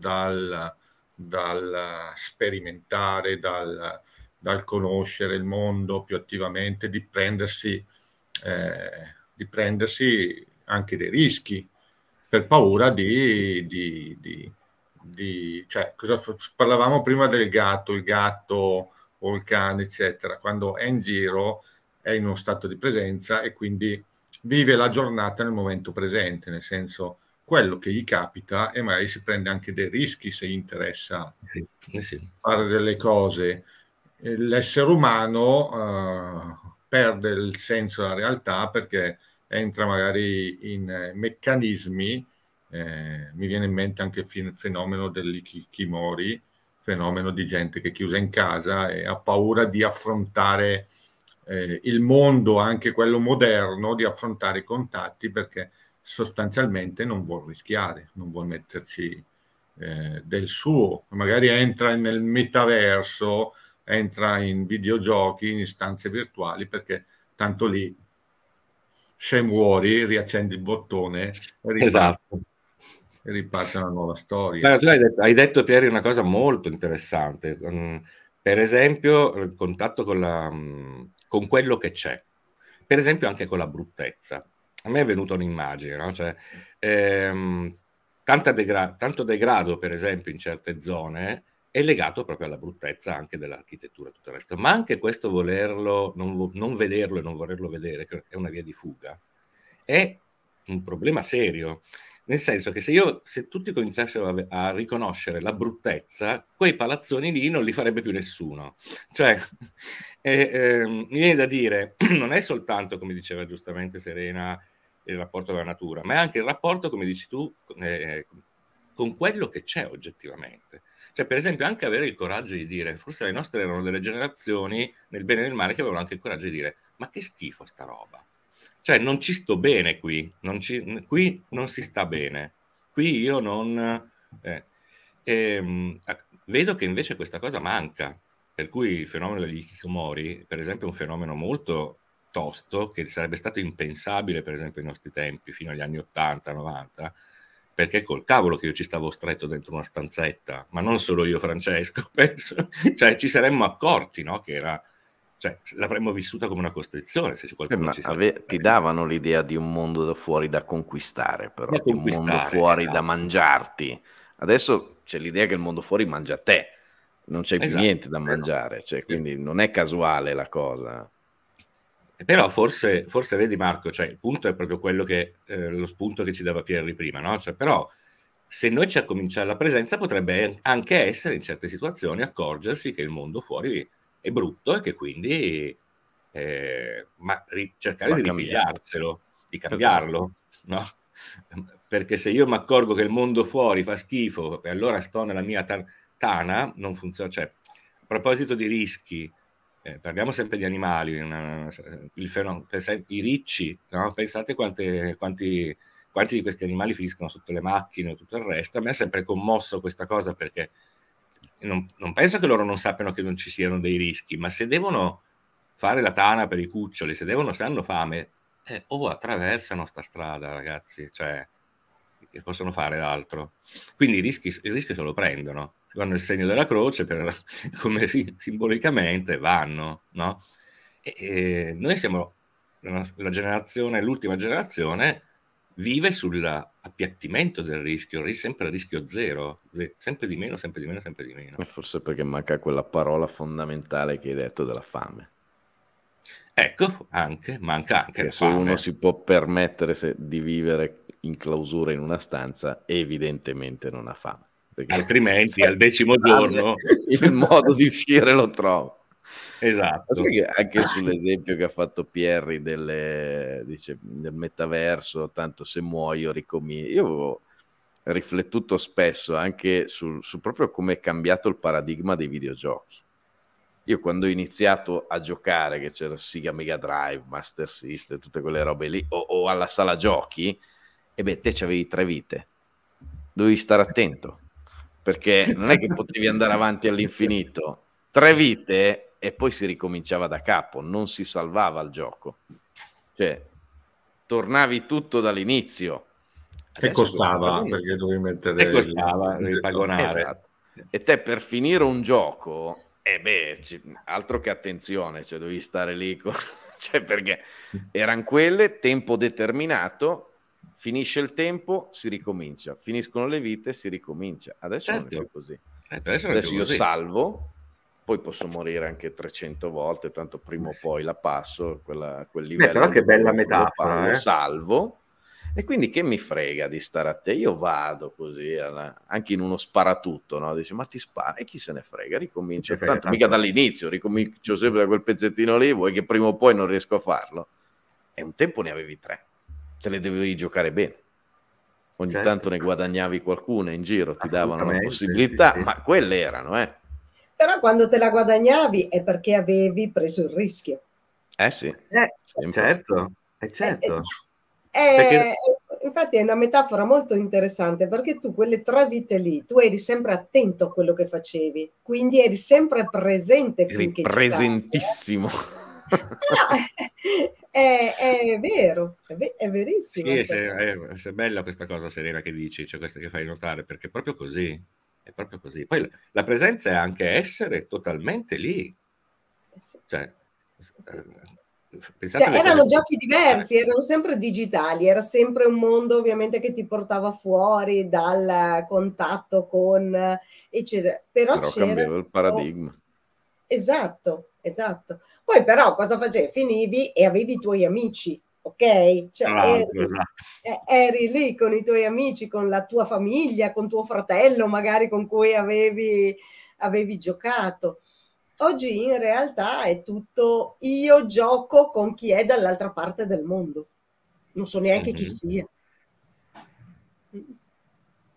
dal, dal sperimentare, dal, dal conoscere il mondo più attivamente, di prendersi, eh, di prendersi anche dei rischi per paura di, di, di, di cioè, cosa parlavamo prima del gatto, il gatto o il cane, eccetera. Quando è in giro è in uno stato di presenza e quindi vive la giornata nel momento presente, nel senso quello che gli capita e magari si prende anche dei rischi se gli interessa sì, eh sì. fare delle cose. L'essere umano uh, perde il senso della realtà perché entra magari in eh, meccanismi, eh, mi viene in mente anche il fenomeno dell'ikikimori, fenomeno di gente che è chiusa in casa e ha paura di affrontare eh, il mondo, anche quello moderno, di affrontare i contatti perché sostanzialmente non vuol rischiare, non vuol metterci eh, del suo, magari entra nel metaverso, entra in videogiochi, in istanze virtuali, perché tanto lì se muori riaccendi il bottone e riparte, esatto. e riparte una nuova storia. Guarda, tu hai detto, hai detto, Pieri, una cosa molto interessante. Mm, per esempio, il contatto con, la, mm, con quello che c'è. Per esempio, anche con la bruttezza a me è venuta un'immagine, no? cioè, ehm, degra- tanto degrado, per esempio, in certe zone è legato proprio alla bruttezza anche dell'architettura tutto il resto, ma anche questo volerlo, non, vo- non vederlo e non volerlo vedere, che è una via di fuga, è un problema serio. Nel senso che se, io, se tutti cominciassero a, ve- a, riconoscere la bruttezza, quei palazzoni lì non li farebbe più nessuno. Cioè, eh, eh, mi viene da dire, non è soltanto, come diceva giustamente Serena, il rapporto con la natura, ma è anche il rapporto, come dici tu, eh, eh, con quello che c'è oggettivamente. Cioè, per esempio, anche avere il coraggio di dire, forse le nostre erano delle generazioni nel bene e nel male che avevano anche il coraggio di dire, ma che schifo sta roba. Cioè, non ci sto bene qui, non ci, qui non si sta bene, qui io non... Eh, ehm, vedo che invece questa cosa manca, per cui il fenomeno degli ikikomori, per esempio, è un fenomeno molto piuttosto che sarebbe stato impensabile, per esempio, ai nostri tempi, fino agli anni 80-90, perché col cavolo che io ci stavo stretto dentro una stanzetta, ma non solo io, Francesco, penso, cioè ci saremmo accorti no? che era cioè, l'avremmo vissuta come una costrizione se eh, qualcuno eh, ci ave- ti davano l'idea di un mondo da fuori da conquistare però da conquistare, un mondo fuori esatto. da mangiarti adesso c'è l'idea che il mondo fuori mangia te non c'è esatto, più niente da mangiare cioè, quindi non è casuale la cosa però forse, forse, vedi Marco, cioè, il punto è proprio quello che, eh, lo spunto che ci dava Pierri prima, no? Cioè, però se noi ci accominciamo la presenza potrebbe anche essere in certe situazioni accorgersi che il mondo fuori è brutto e che quindi eh, ma ri- cercare ma di ripigliarselo, di esatto. cambiarlo, no? Perché se io mi accorgo che il mondo fuori fa schifo e allora sto nella mia tar- tana, non funziona. Cioè, a proposito di rischi, eh, parliamo sempre di animali, una, fenomeno, i ricci, no? pensate quante, quanti, quanti, di questi animali finiscono sotto le macchine e tutto il resto, a me è sempre commosso questa cosa perché non, non, penso che loro non sappiano che non ci siano dei rischi, ma se devono fare la tana per i cuccioli, se devono, se hanno fame, eh, o oh, attraversano sta strada ragazzi, cioè che possono fare l'altro. Quindi i rischi, il rischio se lo prendono fanno il segno della croce, per, come sì, simbolicamente vanno, no? E, e noi siamo la generazione, l'ultima generazione vive sull'appiattimento del rischio, sempre a rischio zero, sempre di meno, sempre di meno, sempre di meno. forse perché manca quella parola fondamentale che hai detto della fame. Ecco, anche, manca anche. Che se fame. uno si può permettere se, di vivere in clausura in una stanza, evidentemente non ha fame. Perché altrimenti al decimo giorno il modo di uscire lo trovo. Esatto. anche sull'esempio che ha fatto Pierri delle, dice, del metaverso, tanto se muoio ricomincio. Io avevo riflettuto spesso anche su, su proprio come è cambiato il paradigma dei videogiochi. Io quando ho iniziato a giocare, che c'era Sega Mega Drive, Master System, tutte quelle robe lì, o, o alla sala giochi, e beh, te avevi tre vite, dovevi stare attento perché non è che potevi andare avanti all'infinito. Tre vite e poi si ricominciava da capo, non si salvava il gioco. Cioè, tornavi tutto dall'inizio. Adesso e costava, perché dovevi mettere... E costava, devi pagare. Esatto. E te per finire un gioco, eh beh, altro che attenzione, cioè dovevi stare lì con... Cioè perché mm. erano quelle, tempo determinato, Finisce il tempo, si ricomincia. Finiscono le vite, si ricomincia. Adesso certo. non è certo. più così. Certo, adesso, adesso io così. salvo, poi posso morire anche 300 volte, tanto prima o eh poi la passo, quella, quel livello. Beh, però che bella metafora. Lo eh? salvo. E quindi che mi frega di stare a te? Io vado così, alla... anche in uno sparatutto, no? Dici, ma ti spara e chi se ne frega? Ricomincio, frega, tanto, tanto, mica dall'inizio, ricomincio sempre da quel pezzettino lì, vuoi che prima o poi non riesco a farlo? E un tempo ne avevi tre te le dovevi giocare bene. Ogni certo. tanto ne certo. guadagnavi qualcuna in giro, ti davano la possibilità, sì, sì. ma quelle erano, eh. Però quando te la guadagnavi è perché avevi preso il rischio. Eh sì, eh, certo, è eh, eh, eh, certo. Eh, perché... Infatti è una metafora molto interessante perché tu quelle tre vite lì, tu eri sempre attento a quello che facevi, quindi eri sempre presente. Eri presentissimo. Giocavi, Eh, è, è, vero, è, verissimo. Sì, eh, se, è, bella questa cosa Serena che dici, cioè questa che fai notare, perché è proprio così, è proprio così. Poi la, la presenza è anche essere totalmente lì. Eh, sì. Cioè, sì. cioè, erano cose... giochi diversi, erano sempre digitali, era sempre un mondo ovviamente che ti portava fuori dal contatto con eccetera. Però, Però c'era cambiava il paradigma. Esatto, esatto. Poi però cosa facevi? Finivi e avevi i tuoi amici, ok? Cioè, ah, eri, esatto. eri, lì con i tuoi amici, con la tua famiglia, con tuo fratello magari con cui avevi, avevi giocato. Oggi in realtà è tutto io gioco con chi è dall'altra parte del mondo, non so neanche mm-hmm. chi mhm. sia.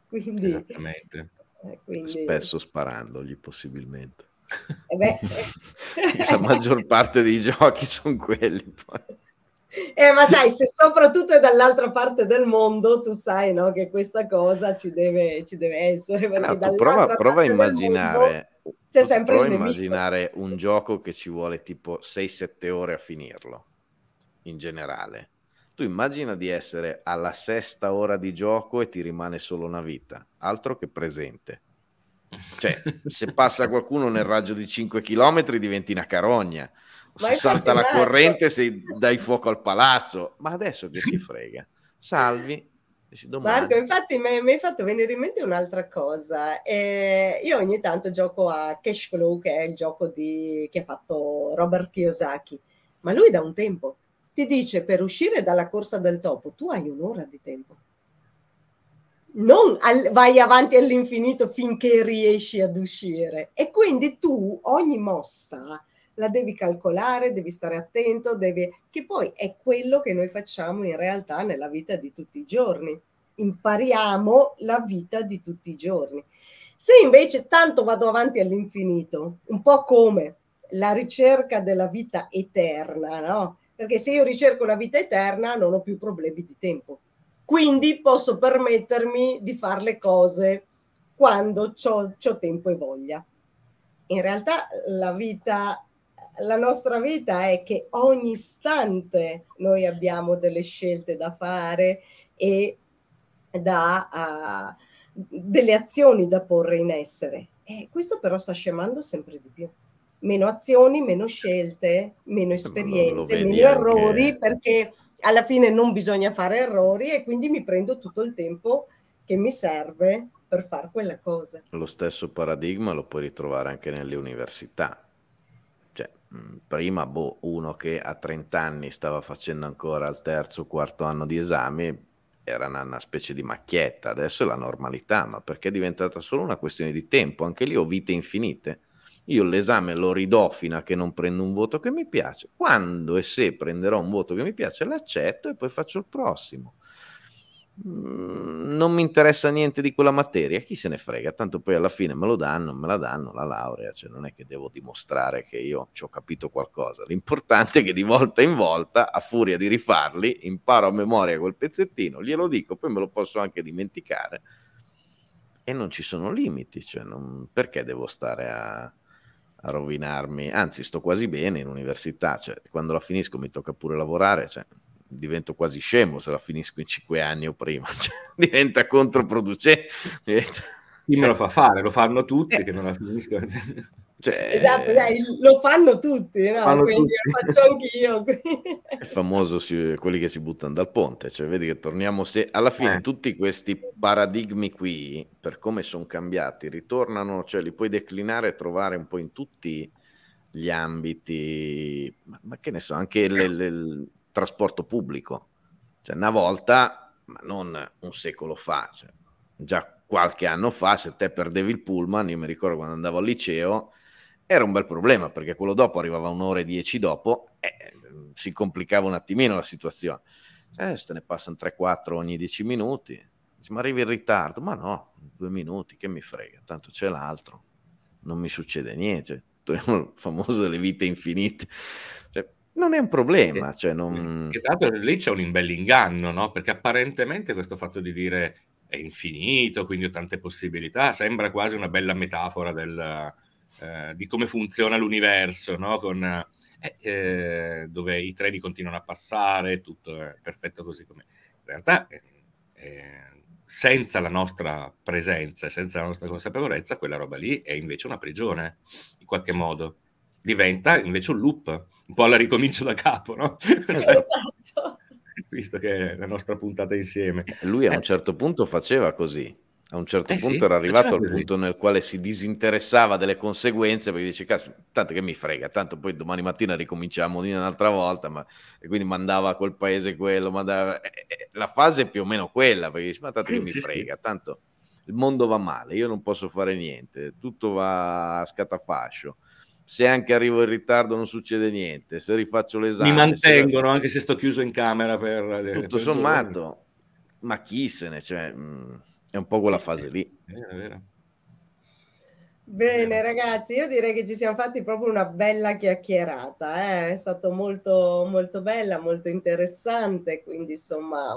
Quindi, eh, quindi... spesso sparandogli possibilmente. Eh La maggior parte dei giochi sono quelli. Poi. Eh, ma sai, se soprattutto è dall'altra parte del mondo, tu sai no, che questa cosa ci deve, ci deve essere. No, ecco, prova, prova a immaginare, mondo, immaginare un gioco che ci vuole tipo 6-7 ore a finirlo, in generale. Tu immagina di essere alla sesta ora di gioco e ti rimane solo una vita, altro che presente. Cioè, se passa qualcuno nel raggio di 5 km diventi una carogna. Se salta la corrente sei, dai fuoco al palazzo. Ma adesso che ti frega? Salvi. Marco, infatti mi hai fatto venire in mente un'altra cosa. Eh, io ogni tanto gioco a Cash Flow, che è il gioco di, che ha fatto Robert Kiyosaki, ma lui da un tempo ti dice per uscire dalla corsa del topo tu hai un'ora di tempo non al, vai avanti all'infinito finché riesci ad uscire. E quindi tu ogni mossa la devi calcolare, devi stare attento, devi... che poi è quello che noi facciamo in realtà nella vita di tutti i giorni. Impariamo la vita di tutti i giorni. Se invece tanto vado avanti all'infinito, un po' come la ricerca della vita eterna, no? Perché se io ricerco la vita eterna non ho più problemi di tempo quindi posso permettermi di fare le cose quando ho tempo e voglia. In realtà la vita, la nostra vita è che ogni istante noi abbiamo delle scelte da fare e da, uh, delle azioni da porre in essere. E questo però sta scemando sempre di più meno azioni, meno scelte, meno esperienze, meno errori, anche... perché alla fine non bisogna fare errori e quindi mi prendo tutto il tempo che mi serve per fare quella cosa. Lo stesso paradigma lo puoi ritrovare anche nelle università. Cioè, mm, prima boh, uno che a 30 anni stava facendo ancora il terzo o quarto anno di esami era una, una, specie di macchietta, adesso è la normalità, ma perché è diventata solo una questione di tempo? Anche lì ho vite infinite io l'esame lo ridò fino a che non prendo un voto che mi piace, quando e se prenderò un voto che mi piace l'accetto e poi faccio il prossimo. Mm, non mi interessa niente di quella materia, chi se ne frega, tanto poi alla fine me lo danno, me la danno la laurea, cioè non è che devo dimostrare che io ci ho capito qualcosa, l'importante è che di volta in volta, a furia di rifarli, imparo a memoria quel pezzettino, glielo dico, poi me lo posso anche dimenticare e non ci sono limiti, cioè non, perché devo stare a, a rovinarmi, anzi sto quasi bene in università, cioè, quando la finisco mi tocca pure lavorare, cioè, divento quasi scemo se la finisco in cinque anni o prima, cioè, diventa controproducente. Diventa... Chi me lo cioè fa fare? Lo fanno tutti eh. che non la finiscono. Cioè, esatto, dai, lo fanno tutti, no? fanno quindi tutti. lo faccio anch'io. Quindi. È famoso si, quelli che si buttano dal ponte, cioè vedi che torniamo se alla fine eh. tutti questi paradigmi qui, per come sono cambiati, ritornano, cioè li puoi declinare e trovare un po' in tutti gli ambiti, ma, ma che ne so, anche le, le, il trasporto pubblico. Cioè una volta, ma non un secolo fa, cioè, già qualche anno fa, se te perdevi il pullman, io mi ricordo quando andavo al liceo, era un bel problema perché quello dopo arrivava un'ora e dieci dopo e eh, si complicava un attimino la situazione. Eh, se te ne passano 3-4 ogni 10 minuti, ma arrivi in ritardo, ma no, due minuti, che mi frega, tanto c'è l'altro, non mi succede niente, cioè, il famoso delle vite infinite, cioè, non è un problema. Eh, cioè non... Eh, e tanto lì c'è un bel inganno, no? perché apparentemente questo fatto di dire è infinito, quindi ho tante possibilità, sembra quasi una bella metafora del eh, di come funziona l'universo, no? Con, eh, eh dove i treni continuano a passare, tutto è perfetto così come In realtà, senza la nostra presenza e senza la nostra consapevolezza, quella roba lì è invece una prigione, in qualche modo. Diventa invece un loop, un po' alla ricomincio da capo, no? Esatto. Cioè, visto che è la nostra puntata insieme. Lui a un eh. certo punto faceva così a un certo eh punto sì, era eh, arrivato al certo, punto nel quale si disinteressava delle conseguenze perché dice cazzo tanto che mi frega tanto poi domani mattina ricominciamo un'altra volta ma... e quindi mandava a quel paese quello mandava... Eh, eh, la fase è più o meno quella perché dice ma tanto sì, che mi sì, frega tanto il mondo va male io non posso fare niente tutto va a scatafascio se anche arrivo in ritardo non succede niente se rifaccio l'esame mi mantengono se... anche se sto chiuso in camera per tutto per sommato giorni. ma chi se ne cioè mh è un po' quella fase lì. È vero. Bene ragazzi, io direi che ci siamo fatti proprio una bella chiacchierata, eh? è stato molto, molto bella, molto interessante, quindi insomma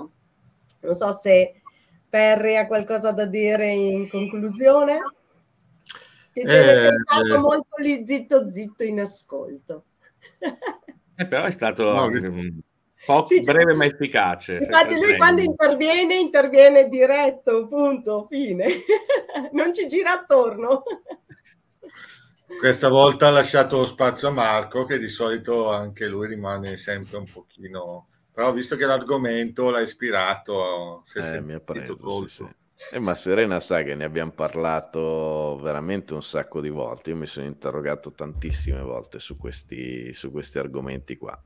non so se Perry ha qualcosa da dire in conclusione. Che te eh, sei eh. stato eh. molto lì zitto zitto in ascolto. eh, però è stato no, Poco, sì, breve ma efficace. Infatti lui quando interviene, interviene diretto, punto, fine. non ci gira attorno. Questa volta ha lasciato spazio a Marco, che di solito anche lui rimane sempre un pochino... Però visto che l'argomento l'ha ispirato, si è eh, mi ha preso, colpo. Sì, sì. Eh, ma Serena sa che ne abbiamo parlato veramente un sacco di volte. Io mi sono interrogato tantissime volte su questi, su questi argomenti qua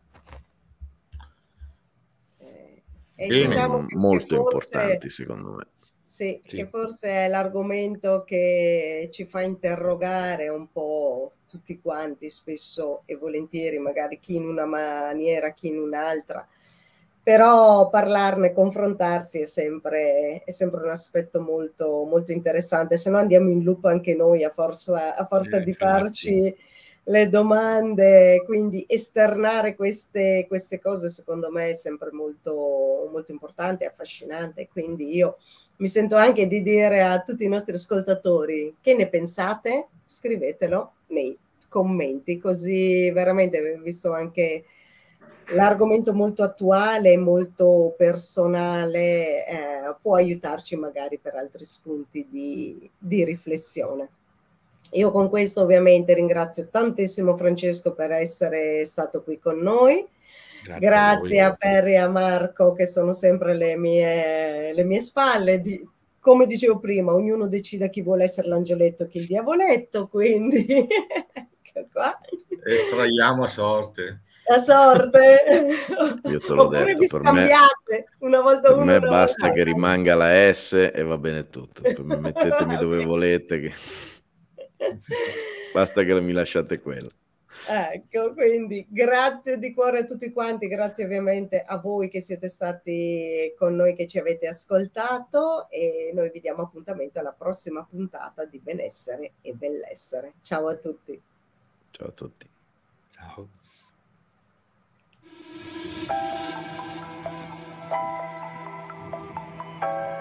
E Bene, diciamo molto forse, importanti secondo me. Sì, sì, che forse è l'argomento che ci fa interrogare un po' tutti quanti, spesso e volentieri, magari chi in una maniera, chi in un'altra. Però parlarne, confrontarsi è sempre, è sempre un aspetto molto, molto interessante, se no andiamo in loop anche noi a forza, a forza eh, di farci... Grazie le domande, quindi esternare queste, queste cose secondo me è sempre molto, molto importante, affascinante, quindi io mi sento anche di dire a tutti i nostri ascoltatori che ne pensate, scrivetelo nei commenti, così veramente vi so anche l'argomento molto attuale, molto personale, eh, può aiutarci magari per altri spunti di, di riflessione. Io con questo ovviamente ringrazio tantissimo Francesco per essere stato qui con noi. Grazie, Grazie a, a, Perry e a Marco che sono sempre le mie, le mie spalle. Di, come dicevo prima, ognuno decide chi vuole essere l'angioletto e chi il diavoletto, quindi ecco qua. Estraiamo a sorte. A sorte. Io te l'ho Oppure detto, vi scambiate me, una volta uno. Per me basta che rimanga la S e va bene tutto. Mettetemi dove volete. Che... Basta che mi lasciate quello. Ecco, quindi grazie di cuore a tutti quanti, grazie ovviamente a voi che siete stati con noi, che ci avete ascoltato e noi vi diamo appuntamento alla prossima puntata di Benessere e Bellessere. Ciao a tutti. Ciao a tutti. Ciao. Thank you.